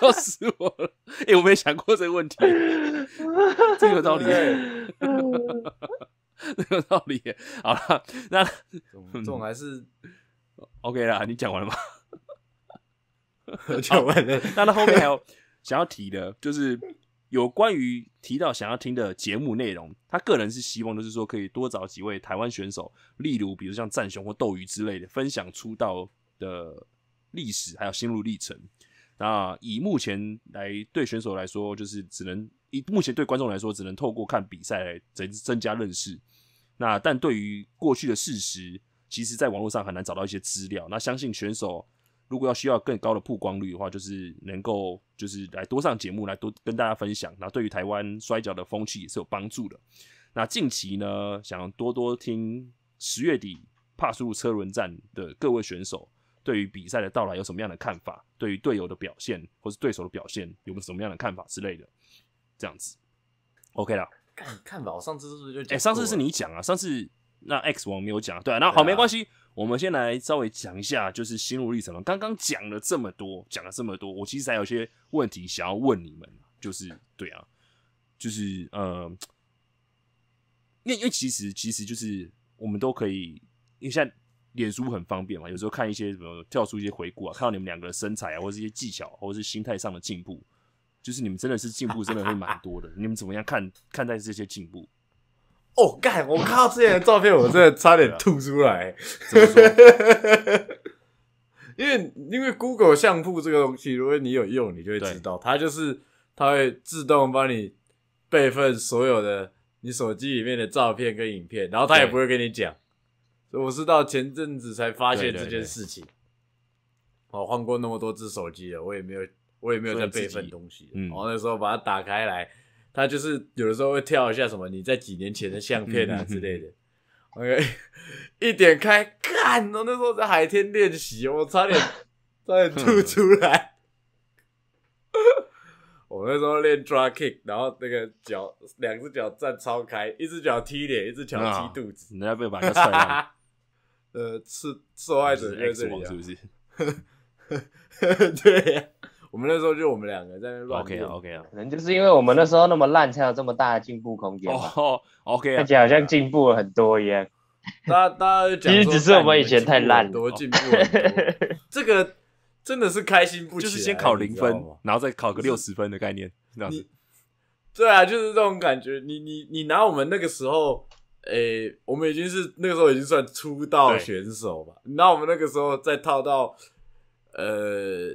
笑死我了！哎，我没想过这个问题，[laughs] 这个道理，这个道理。好了，那这种还是 OK 啦，你讲完了吗？讲完了。那他后面还有想要提的，就是。有关于提到想要听的节目内容，他个人是希望，就是说可以多找几位台湾选手，例如比如像战雄或斗鱼之类的，分享出道的历史还有心路历程。那以目前来对选手来说，就是只能以目前对观众来说，只能透过看比赛来增增加认识。那但对于过去的事实，其实在网络上很难找到一些资料。那相信选手。如果要需要更高的曝光率的话，就是能够就是来多上节目，来多跟大家分享。那对于台湾摔角的风气也是有帮助的。那近期呢，想多多听十月底帕苏路车轮战的各位选手对于比赛的到来有什么样的看法？对于队友的表现，或是对手的表现有没有什么样的看法之类的？这样子，OK 啦。看吧，我上次是不是就？哎，上次是你讲啊，上次那 X 王没有讲，对啊。那好，没关系。我们先来稍微讲一下，就是心路历程嘛。刚刚讲了这么多，讲了这么多，我其实还有些问题想要问你们，就是对啊，就是呃，因为因为其实其实就是我们都可以，因为像脸书很方便嘛，有时候看一些什么跳出一些回顾啊，看到你们两个的身材啊，或者一些技巧，或者是心态上的进步，就是你们真的是进步，真的会蛮多的。你们怎么样看看待这些进步？哦，干！我看到之前的照片，我真的差点吐出来。[laughs] 因为因为 Google 相簿这个东西，如果你有用，你就会知道，它就是它会自动帮你备份所有的你手机里面的照片跟影片，然后它也不会跟你讲。我是到前阵子才发现这件事情。我换过那么多只手机了，我也没有我也没有在备份东西。我那时候把它打开来。他就是有的时候会跳一下什么你在几年前的相片啊之类的，OK，一点开，看哦，那时候在海天练习，我差点差点吐出来。我那时候练抓 kick，然后那个脚两只脚站超开，一只脚踢脸，一只脚踢肚子，人家被把给摔了。呃，受受害者在这里，是不是？对呀。我们那时候就我们两个在那乱，OK OK 啊，可能就是因为我们那时候那么烂，才有这么大的进步空间。哦，OK [laughs] 啊，看起来好像进步了很多一样。[laughs] 大大家其实只是我们以前太烂，多进步。[laughs] 这个真的是开心不起就是先考零分，然后再考个六十分的概念，这样子。对啊，就是这种感觉。你你你拿我们那个时候，诶，我们已经是那个时候已经算出道选手吧？那我们那个时候再套到，呃。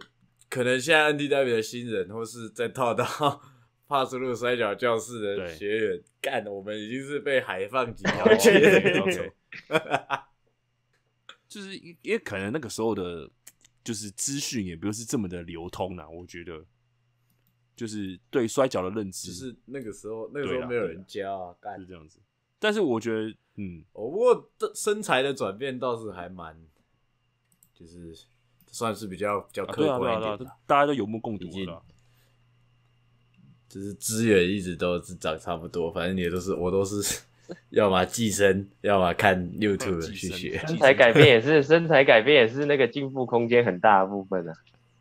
可能现在 N t W 的新人，或是在套到 [laughs] 帕斯路摔角教室的学员，干，我们已经是被海放几条街了。[laughs] 就是，也可能那个时候的，就是资讯也不是这么的流通啊。我觉得，就是对摔角的认知，是那个时候，那个时候没有人教，啊，干是这样子。但是我觉得，嗯，我不过的身材的转变倒是还蛮，就是。算是比较比较客观一点了，大家都有目共睹了。就是资源一直都是长差不多，反正也都是我都是，[laughs] 要么寄生，要么看 [laughs] YouTube 去学。身材改变也是，[laughs] 身材改变也是那个进步空间很大的部分啊。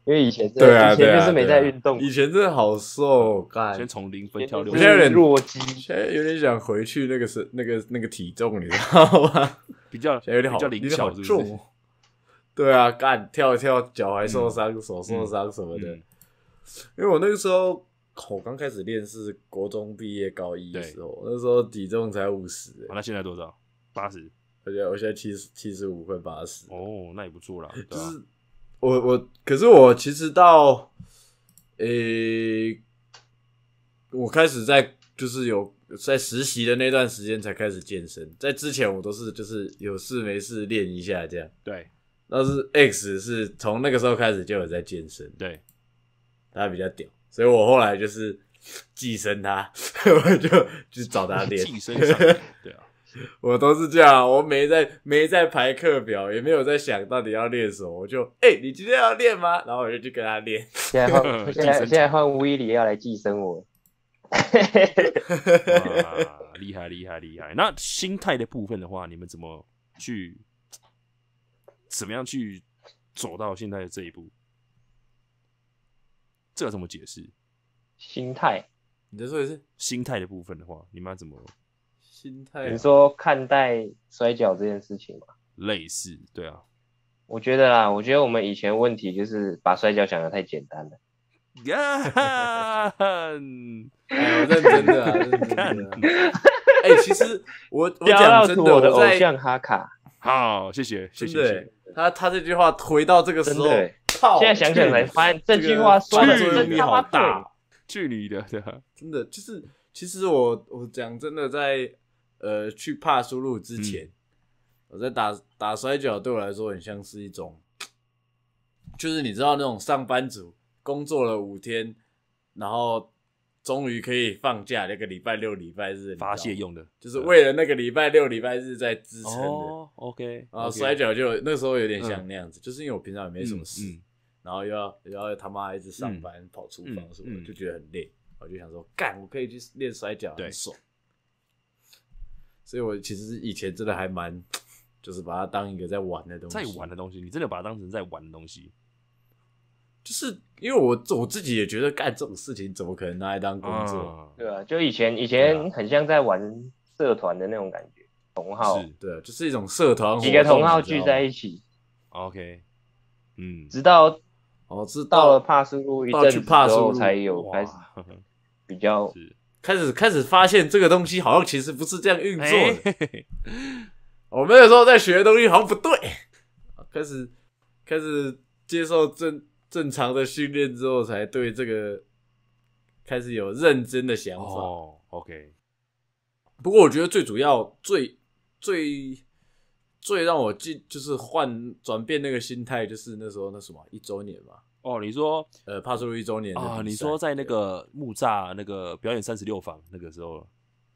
因为以前对啊，以前就是没在运动，以前真的好瘦，干，先从零分跳六，现在有点弱鸡，现在有点想回去那个是那个那个体重，你知道吗？比较有点好，比较灵巧重。[laughs] 对啊，干跳一跳，脚踝受伤、手受伤什么的。因为我那个时候，我刚开始练是国中毕业高一的时候，那时候体重才五十。那现在多少？八十。而且我现在七十七十五，快八十。哦，那也不错了。就是我我，可是我其实到，诶，我开始在就是有在实习的那段时间才开始健身。在之前我都是就是有事没事练一下这样。对。但是 X 是从那个时候开始就有在健身，对，他比较屌，所以我后来就是寄生他，[laughs] 我就去找他练。寄生？对啊，[laughs] 我都是这样，我没在没在排课表，也没有在想到底要练什么，我就哎，你今天要练吗？然后我就去跟他练。现在换现在现在换 V 里要来寄生我。厉害厉害厉害！那心态的部分的话，你们怎么去？怎么样去走到现在的这一步？这怎么解释？心态？你在说的是心态的部分的话，你们怎么？心态？你说看待摔跤这件事情吗？类似，对啊。我觉得啊，我觉得我们以前问题就是把摔跤想的太简单了。啊，[laughs] 我认真的，[laughs] 认真的。哎，其实我我 [laughs] 讲真的，我的偶像哈卡。好，谢谢，谢谢。他他这句话回到这个时候，现在想起来，发现这句话说的真的好大距离的，真的就是，其实我我讲真的，在呃去帕苏入之前，我在打打摔跤，对我来说很像是一种，就是你知道那种上班族工作了五天，然后。终于可以放假，那个礼拜六、礼拜日发泄用的，就是为了那个礼拜六、礼拜日在支撑的。OK 啊，摔跤就那时候有点像那样子，就是因为我平常也没什么事，然后又要又要他妈一直上班跑厨房什么，的、就觉得很累，我就想说干，我可以去练摔跤，很爽。所以我其实以前真的还蛮，就是把它当一个在玩的东西，在玩的东西，你真的把它当成在玩的东西。就是因为我我自己也觉得干这种事情怎么可能拿来当工作？对啊，就以前以前很像在玩社团的那种感觉，同是对，就是一种社团，几个同号聚在一起。OK，嗯，直到哦，是，到了帕斯路一阵帕斯图才有开始 [laughs] 比较，开始开始发现这个东西好像其实不是这样运作的。我们那时候在学的东西好像不对，开始开始接受这。正常的训练之后，才对这个开始有认真的想法。哦，OK。不过我觉得最主要、最、最、最让我进就是换转变那个心态，就是那时候那什么一周年嘛。哦，你说呃帕苏鲁一周年啊？你说在那个木栅那个表演三十六房那个时候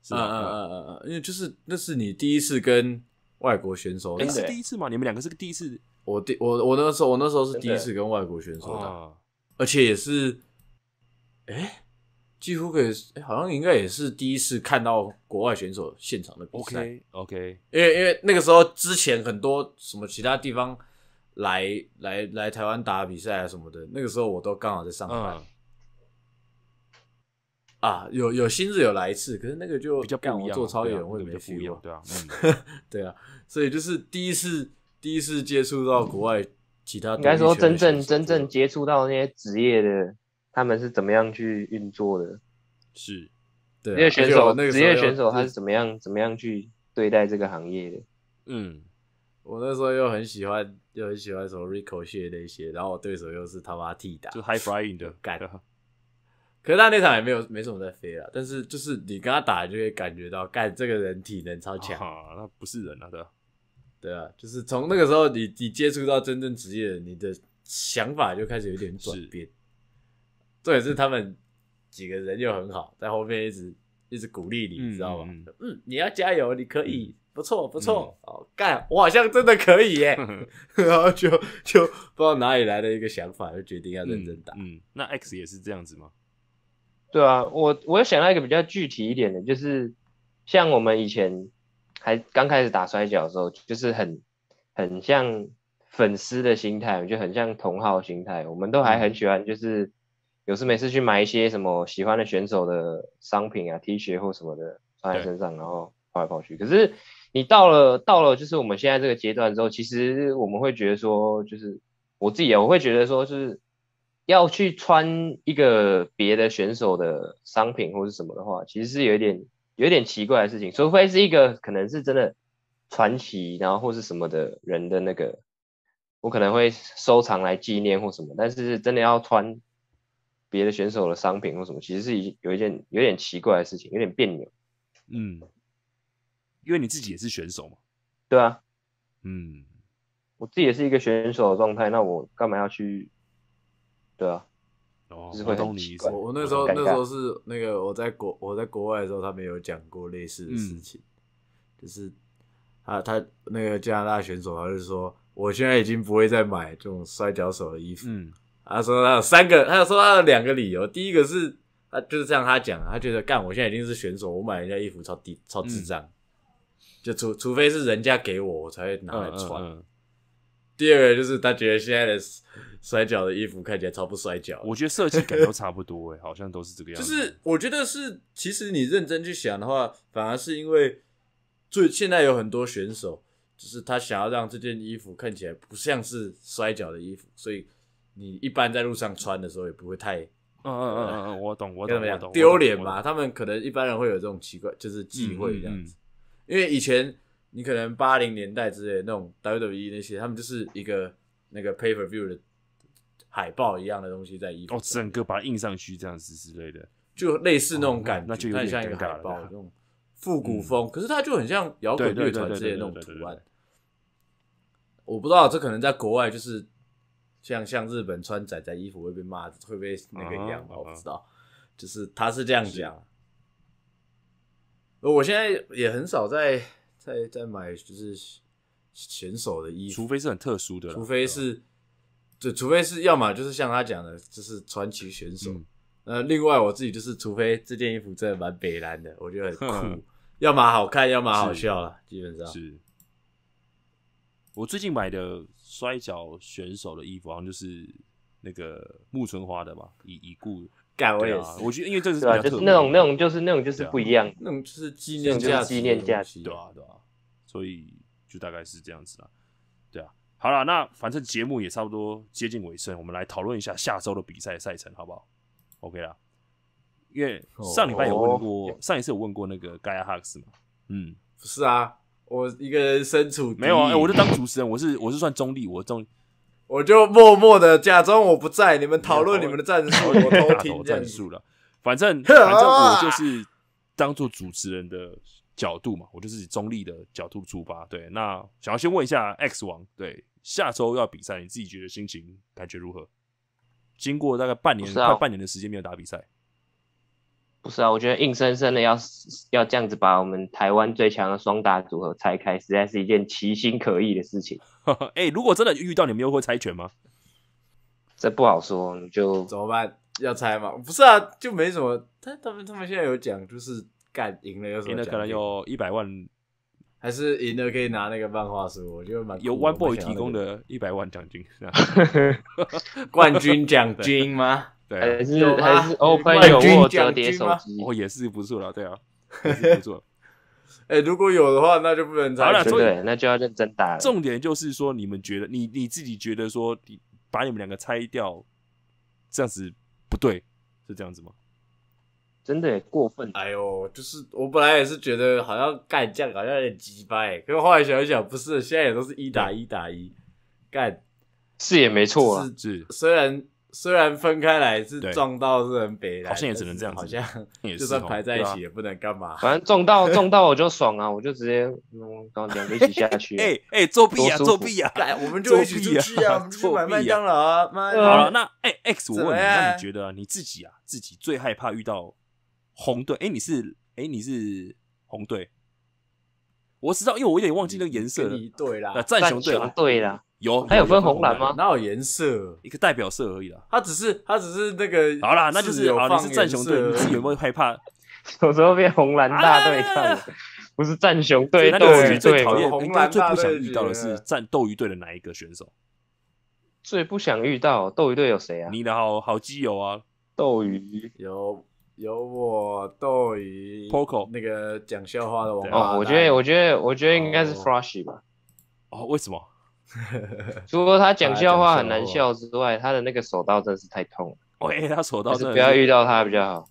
是嗯嗯嗯嗯嗯，因为就是那是你第一次跟外国选手，那是第一次嘛？你们两个是第一次。我第我我那时候我那时候是第一次跟外国选手打，而且也是，哎，几乎可以，好像应该也是第一次看到国外选手现场的比赛。OK，OK，因为因为那个时候之前很多什么其他地方来来来台湾打比赛啊什么的，那个时候我都刚好在上海。啊，有有新日有来一次，可是那个就比较不一样，做超远会比较不一样，对啊，[laughs] 对啊，所以就是第一次。第一次接触到国外其他，应该说真正真正接触到那些职业的，他们是怎么样去运作的？是，对，职业选手，职业选手他是怎么样怎么样去对待这个行业的？嗯，我那时候又很喜欢，又很喜欢什么 Rico 鞋那些，然后我对手又是他妈替打，就 High Flying 的 [laughs] 干可是他那场也没有没什么在飞啊，但是就是你跟他打，就会感觉到干这个人体能超强，那不是人啊，对吧？对啊，就是从那个时候，你你接触到真正职业，你的想法就开始有点转变。也是他们几个人就很好，在后面一直一直鼓励你，你知道吗？嗯，你要加油，你可以，不错不错，哦干，我好像真的可以耶。[laughs] 然后就就不知道哪里来的一个想法，就决定要认真打。嗯，那 X 也是这样子吗？对啊，我我想到一个比较具体一点的，就是像我们以前。还刚开始打摔跤的时候，就是很很像粉丝的心态，就很像同好心态。我们都还很喜欢，就是有时每次去买一些什么喜欢的选手的商品啊、T 恤或什么的穿在身上，然后跑来跑去。可是你到了到了就是我们现在这个阶段之后，其实我们会觉得说，就是我自己啊，我会觉得说是要去穿一个别的选手的商品或是什么的话，其实是有一点。有点奇怪的事情，除非是一个可能是真的传奇，然后或是什么的人的那个，我可能会收藏来纪念或什么。但是真的要穿别的选手的商品或什么，其实是一有一件有点奇怪的事情，有点别扭。嗯，因为你自己也是选手嘛。对啊。嗯，我自己也是一个选手的状态，那我干嘛要去？对啊。日本东尼，我我那时候那时候是那个我在国我在国外的时候，他们有讲过类似的事情，就是他他那个加拿大选手他就说，我现在已经不会再买这种摔跤手的衣服，嗯，他说他有三个，他说他有两个理由，第一个是他就是这样，他讲他觉得干我现在已经是选手，我买人家衣服超低超智障，就除除非是人家给我，我才会拿来穿。第二个就是他觉得现在的摔跤的衣服看起来超不摔跤。我觉得设计感都差不多哎，好像都是这个样子。就是我觉得是，其实你认真去想的话，反而是因为最现在有很多选手，就是他想要让这件衣服看起来不像是摔跤的衣服，所以你一般在路上穿的时候也不会太……嗯嗯嗯嗯，我懂我懂，丢脸嘛？他们可能一般人会有这种奇怪，就是忌讳这样子，因为以前。你可能八零年代之类那种 WWE 那些，他们就是一个那个 paper view 的海报一样的东西在衣服哦，整个把它印上去这样子之类的，就类似那种感觉，那就像一个海报，那种复古风。可是它就很像摇滚乐团之类那种图案。我不知道这可能在国外就是像像日本穿仔仔衣服会被骂，会被那个一样吗？我不知道，就是他是这样讲。我现在也很少在。在在买就是选手的衣服，除非是很特殊的，除非是，就除非是，要么就是像他讲的，就是传奇选手。呃，另外我自己就是，除非这件衣服真的蛮北蓝的，我觉得很酷，[laughs] 要么好看，要么好笑了，基本上是。我最近买的摔跤选手的衣服，好像就是那个木村花的吧，已已故。感我也是，我觉得因为这是啊，就是那种那种就是那种就是不一样，那种就是纪念，就是纪念假期，对啊对啊，所以就大概是这样子啦，对啊，好了，那反正节目也差不多接近尾声，我们来讨论一下下周的比赛赛程好不好？OK 啦，因为上礼拜有问过，上一次有问过那个盖亚哈克斯嘛？嗯，是啊，我一个人身处没有，啊，我就当主持人，我是我是算中立，我中。我就默默的假装我不在，你们讨论你们的战术，我偷听战术了。反正 [laughs] 反正我就是当做主持人的角度嘛，我就是以中立的角度出发。对，那想要先问一下 X 王，对下周要比赛，你自己觉得心情感觉如何？经过大概半年快半年的时间没有打比赛，不是啊？我觉得硬生生的要要这样子把我们台湾最强的双打组合拆开，实在是一件奇心可异的事情。[laughs] 哎，如果真的遇到你们，又会猜拳吗？这不好说，就怎么办？要猜吗？不是啊，就没什么。他他们他们现在有讲，就是干赢了有什么？赢了可能有一百万，还是赢了可以拿那个漫画书，我觉得蛮有 o n e b o y 提供的一百万奖金，[laughs] 冠军奖金吗？对，还是还是冠军奖金吗？哦，也是不错了，对啊，[laughs] 不错。哎，如果有的话，那就不能好了。对，那就要认真打。重点就是说，你们觉得你你自己觉得说，把你们两个拆掉，这样子不对，是这样子吗？真的过分！哎呦，就是我本来也是觉得好像干这样好像有点鸡掰，可是后来想一想，不是，现在也都是一打一打一干，是也没错啊。是，虽然。虽然分开来是撞到是很北的，好像也只能这样子，好像 [laughs] [laughs] 就算排在一起也不能干嘛。反正撞到撞到我就爽啊，我就直接两个一起下去。[laughs] 哎哎，作弊啊作弊啊！来我们就一起去啊，我去买麦当劳。好了，那哎 X，我问你，那你觉得你自己啊，自己最害怕遇到红队？哎，你是哎你是红队？我知道，因为我有点忘记那个颜色了。你啦，战熊队对啦。有，它有分红蓝吗？哪有颜色？一个代表色而已啦。他只是，他只是那个。好啦，那就是好，你是战熊队，你是有没有害怕？有 [laughs] 时候变红蓝大队看，不是战熊队斗鱼队，应该最不想遇到的是战斗鱼队的哪一个选手？最不想遇到斗鱼队有谁啊？你的好好基友啊，斗鱼有有我斗鱼，Poco 那个讲笑话的王。哦，我觉得，我觉得，我觉得应该是 Flashy 吧。哦，为什么？[laughs] 除了他讲笑话很难笑之外，他的那个手刀真是太痛了。喂，他手刀，是不要遇到他比较好。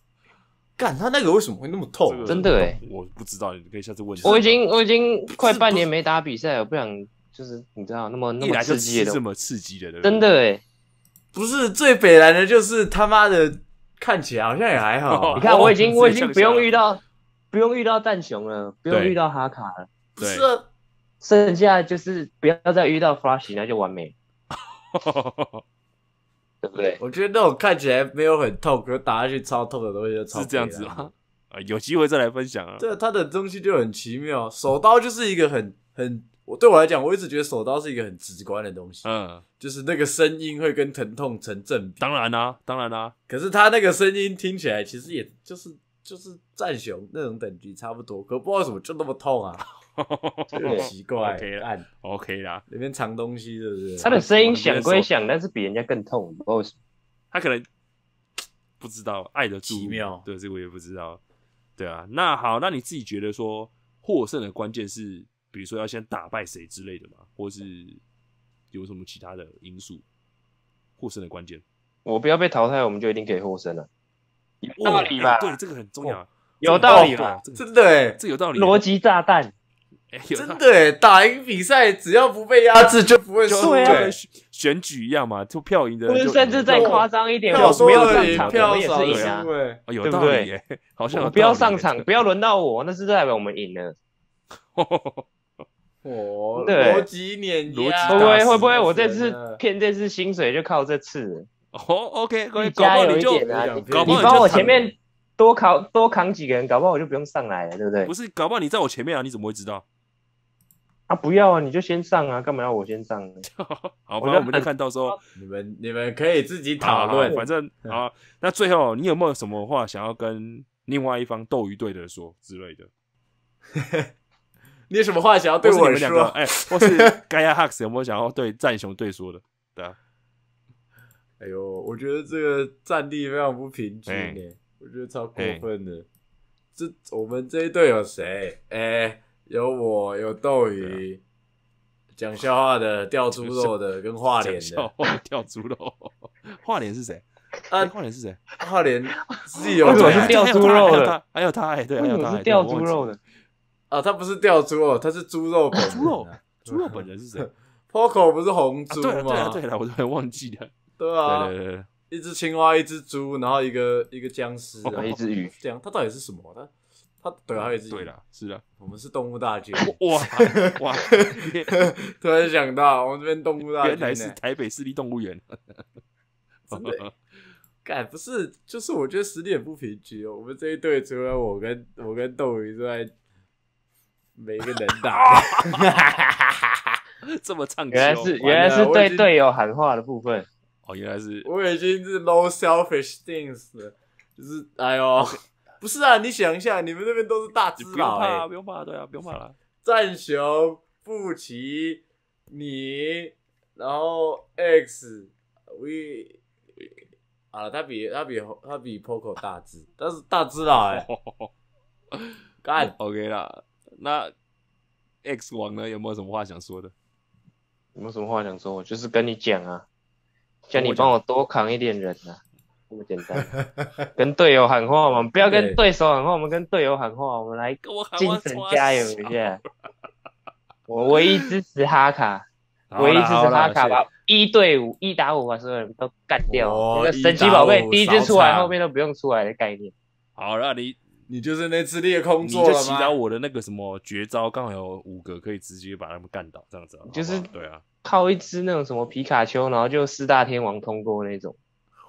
干他那个为什么会那么痛？真的哎，我不知道，你可以下次问。我已经我已经快半年没打比赛了，不想就是你知道那么那么刺激的这么刺激的，真的哎，不是最北蓝的，就是他妈的看起来好像也还好。[laughs] 你看我已经我已经不用遇到不用遇到蛋熊了，不用遇到哈卡了，不是。剩下就是不要再遇到 f l a s h 那就完美，[laughs] 对不对？我觉得那种看起来没有很痛，可是打下去超痛的东西就是这样子吗？啊，有机会再来分享啊！对，他的东西就很奇妙，手刀就是一个很很我对我来讲，我一直觉得手刀是一个很直观的东西，嗯，就是那个声音会跟疼痛成正比。当然啦，当然啦，可是他那个声音听起来其实也就是就是战熊那种等级差不多，可不知道为什么就那么痛啊。很 [laughs] 奇怪，黑暗，OK 啦，里面藏东西是不是？他的声音响归响，但是比人家更痛。哦，他可能不知道爱的奇妙，对，这个我也不知道。对啊，那好，那你自己觉得说获胜的关键是，比如说要先打败谁之类的吗？或是有什么其他的因素？获胜的关键，我不要被淘汰，我们就一定可以获胜了。有道理吧？对，这个很重要，有道理吧？真的，这有道理，逻辑炸弹。[laughs] 真的哎，打赢比赛只要不被压制就不会输，对啊，选举一样嘛，就票赢的就赢。甚至再夸张一点，我不要上场，我们对、是赢家，对不对？[laughs] 好像不要上场，不要轮到我，那是代表我们赢了。逻辑碾压，会不会？会不会？我这次骗这次薪水就靠这次。哦，OK，搞不好你就。你帮我前面多扛多扛几个人，搞不好我就不用上来了，对不对？不是，搞不好你在我前面啊？你怎么会知道？啊不要啊！你就先上啊，干嘛要我先上？呢？[laughs] 好，正我们就看到时候，你们你们可以自己讨论，反正好。那最后你有没有什么话想要跟另外一方斗鱼队的说之类的？[laughs] 你有什么话想要对我们两个？哎，或是 g [laughs] 亚哈 a x 有没有想要对战雄队说的？对啊。哎呦，我觉得这个战力非常不平均诶，我觉得超过分的。这我们这一队有谁？哎。有我，有斗鱼，讲笑话的，[laughs] 钓猪肉的，跟画脸的，钓猪肉，画脸是谁？[laughs] 啊，画脸是谁？画脸是有，是钓猪肉的，还有他，哎，对，还有他，是钓猪肉的。啊，他不是钓猪肉，他是猪肉，本猪肉，猪肉本人是谁？[laughs] Poco 不是红猪吗？对啊，对啊，我都然忘记了。对啊，对对对，一只青蛙，一只猪，然后一个一个僵尸，还有一只鱼。这样，他到底是什么？他？他怼他一次，对了，是的，我们是动物大姐。[laughs] 哇 [laughs] 哇！突然想到，我们这边动物大姐原来是台北市立动物园。[laughs] 真的，哎，不是，就是我觉得实力也不平均哦。我们这一队除了我跟我跟斗鱼之外，没一个人打。这么唱，原来是原来是对队友喊话的部分。哦，原来是，我已经是 low selfish things，就是哎呦。不是啊，你想一下，你们那边都是大只佬哎，不用怕，不用怕，对啊，不用怕了。战熊布奇你，然后 X V 啊，他比他比他比 Poco 大只，但是大智佬哎，[laughs] 干 OK 啦。那 X 王呢，有没有什么话想说的？有没有什么话想说？我就是跟你讲啊，叫你帮我多扛一点人啊。那么简单，[laughs] 跟队友喊话嘛，不要跟对手喊话，我们跟队友喊话，我们来精神加油一下。我唯一支持哈卡，唯一支持哈卡，把一对五一打五把所有人都干掉。哦、神奇宝贝第一只出来，后面都不用出来的概念。好那你你就是那只裂空座了就祈祷我的那个什么绝招刚好有五个，可以直接把他们干倒，这样子就是对啊，靠一只那种什么皮卡丘，然后就四大天王通过那种。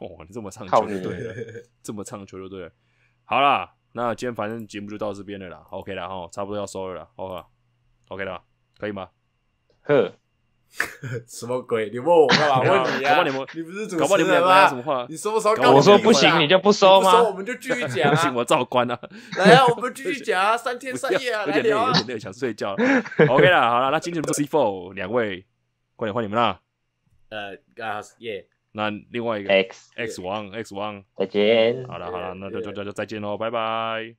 哦，你这么唱球就对了，[laughs] 这么唱球就对了。好啦，那今天反正节目就到这边了啦。OK 啦，哈，差不多要收了，好吧？OK 的，可以吗？呵，[laughs] 什么鬼？你问我干嘛？[laughs] 问你啊？搞爆你们！你不是主持人吗？你什么时候？我说不行，你就不收吗？收我们就继续讲。不行，我照关了。来啊，我们继续讲啊，三天三夜啊，有点累，有点累，想睡觉。OK 了，好了，那今天 C Four 两位，快点换你们啦。呃，Good 那另外一个 X X 王 X 王再见。好了好了，那就就就再见喽，拜拜。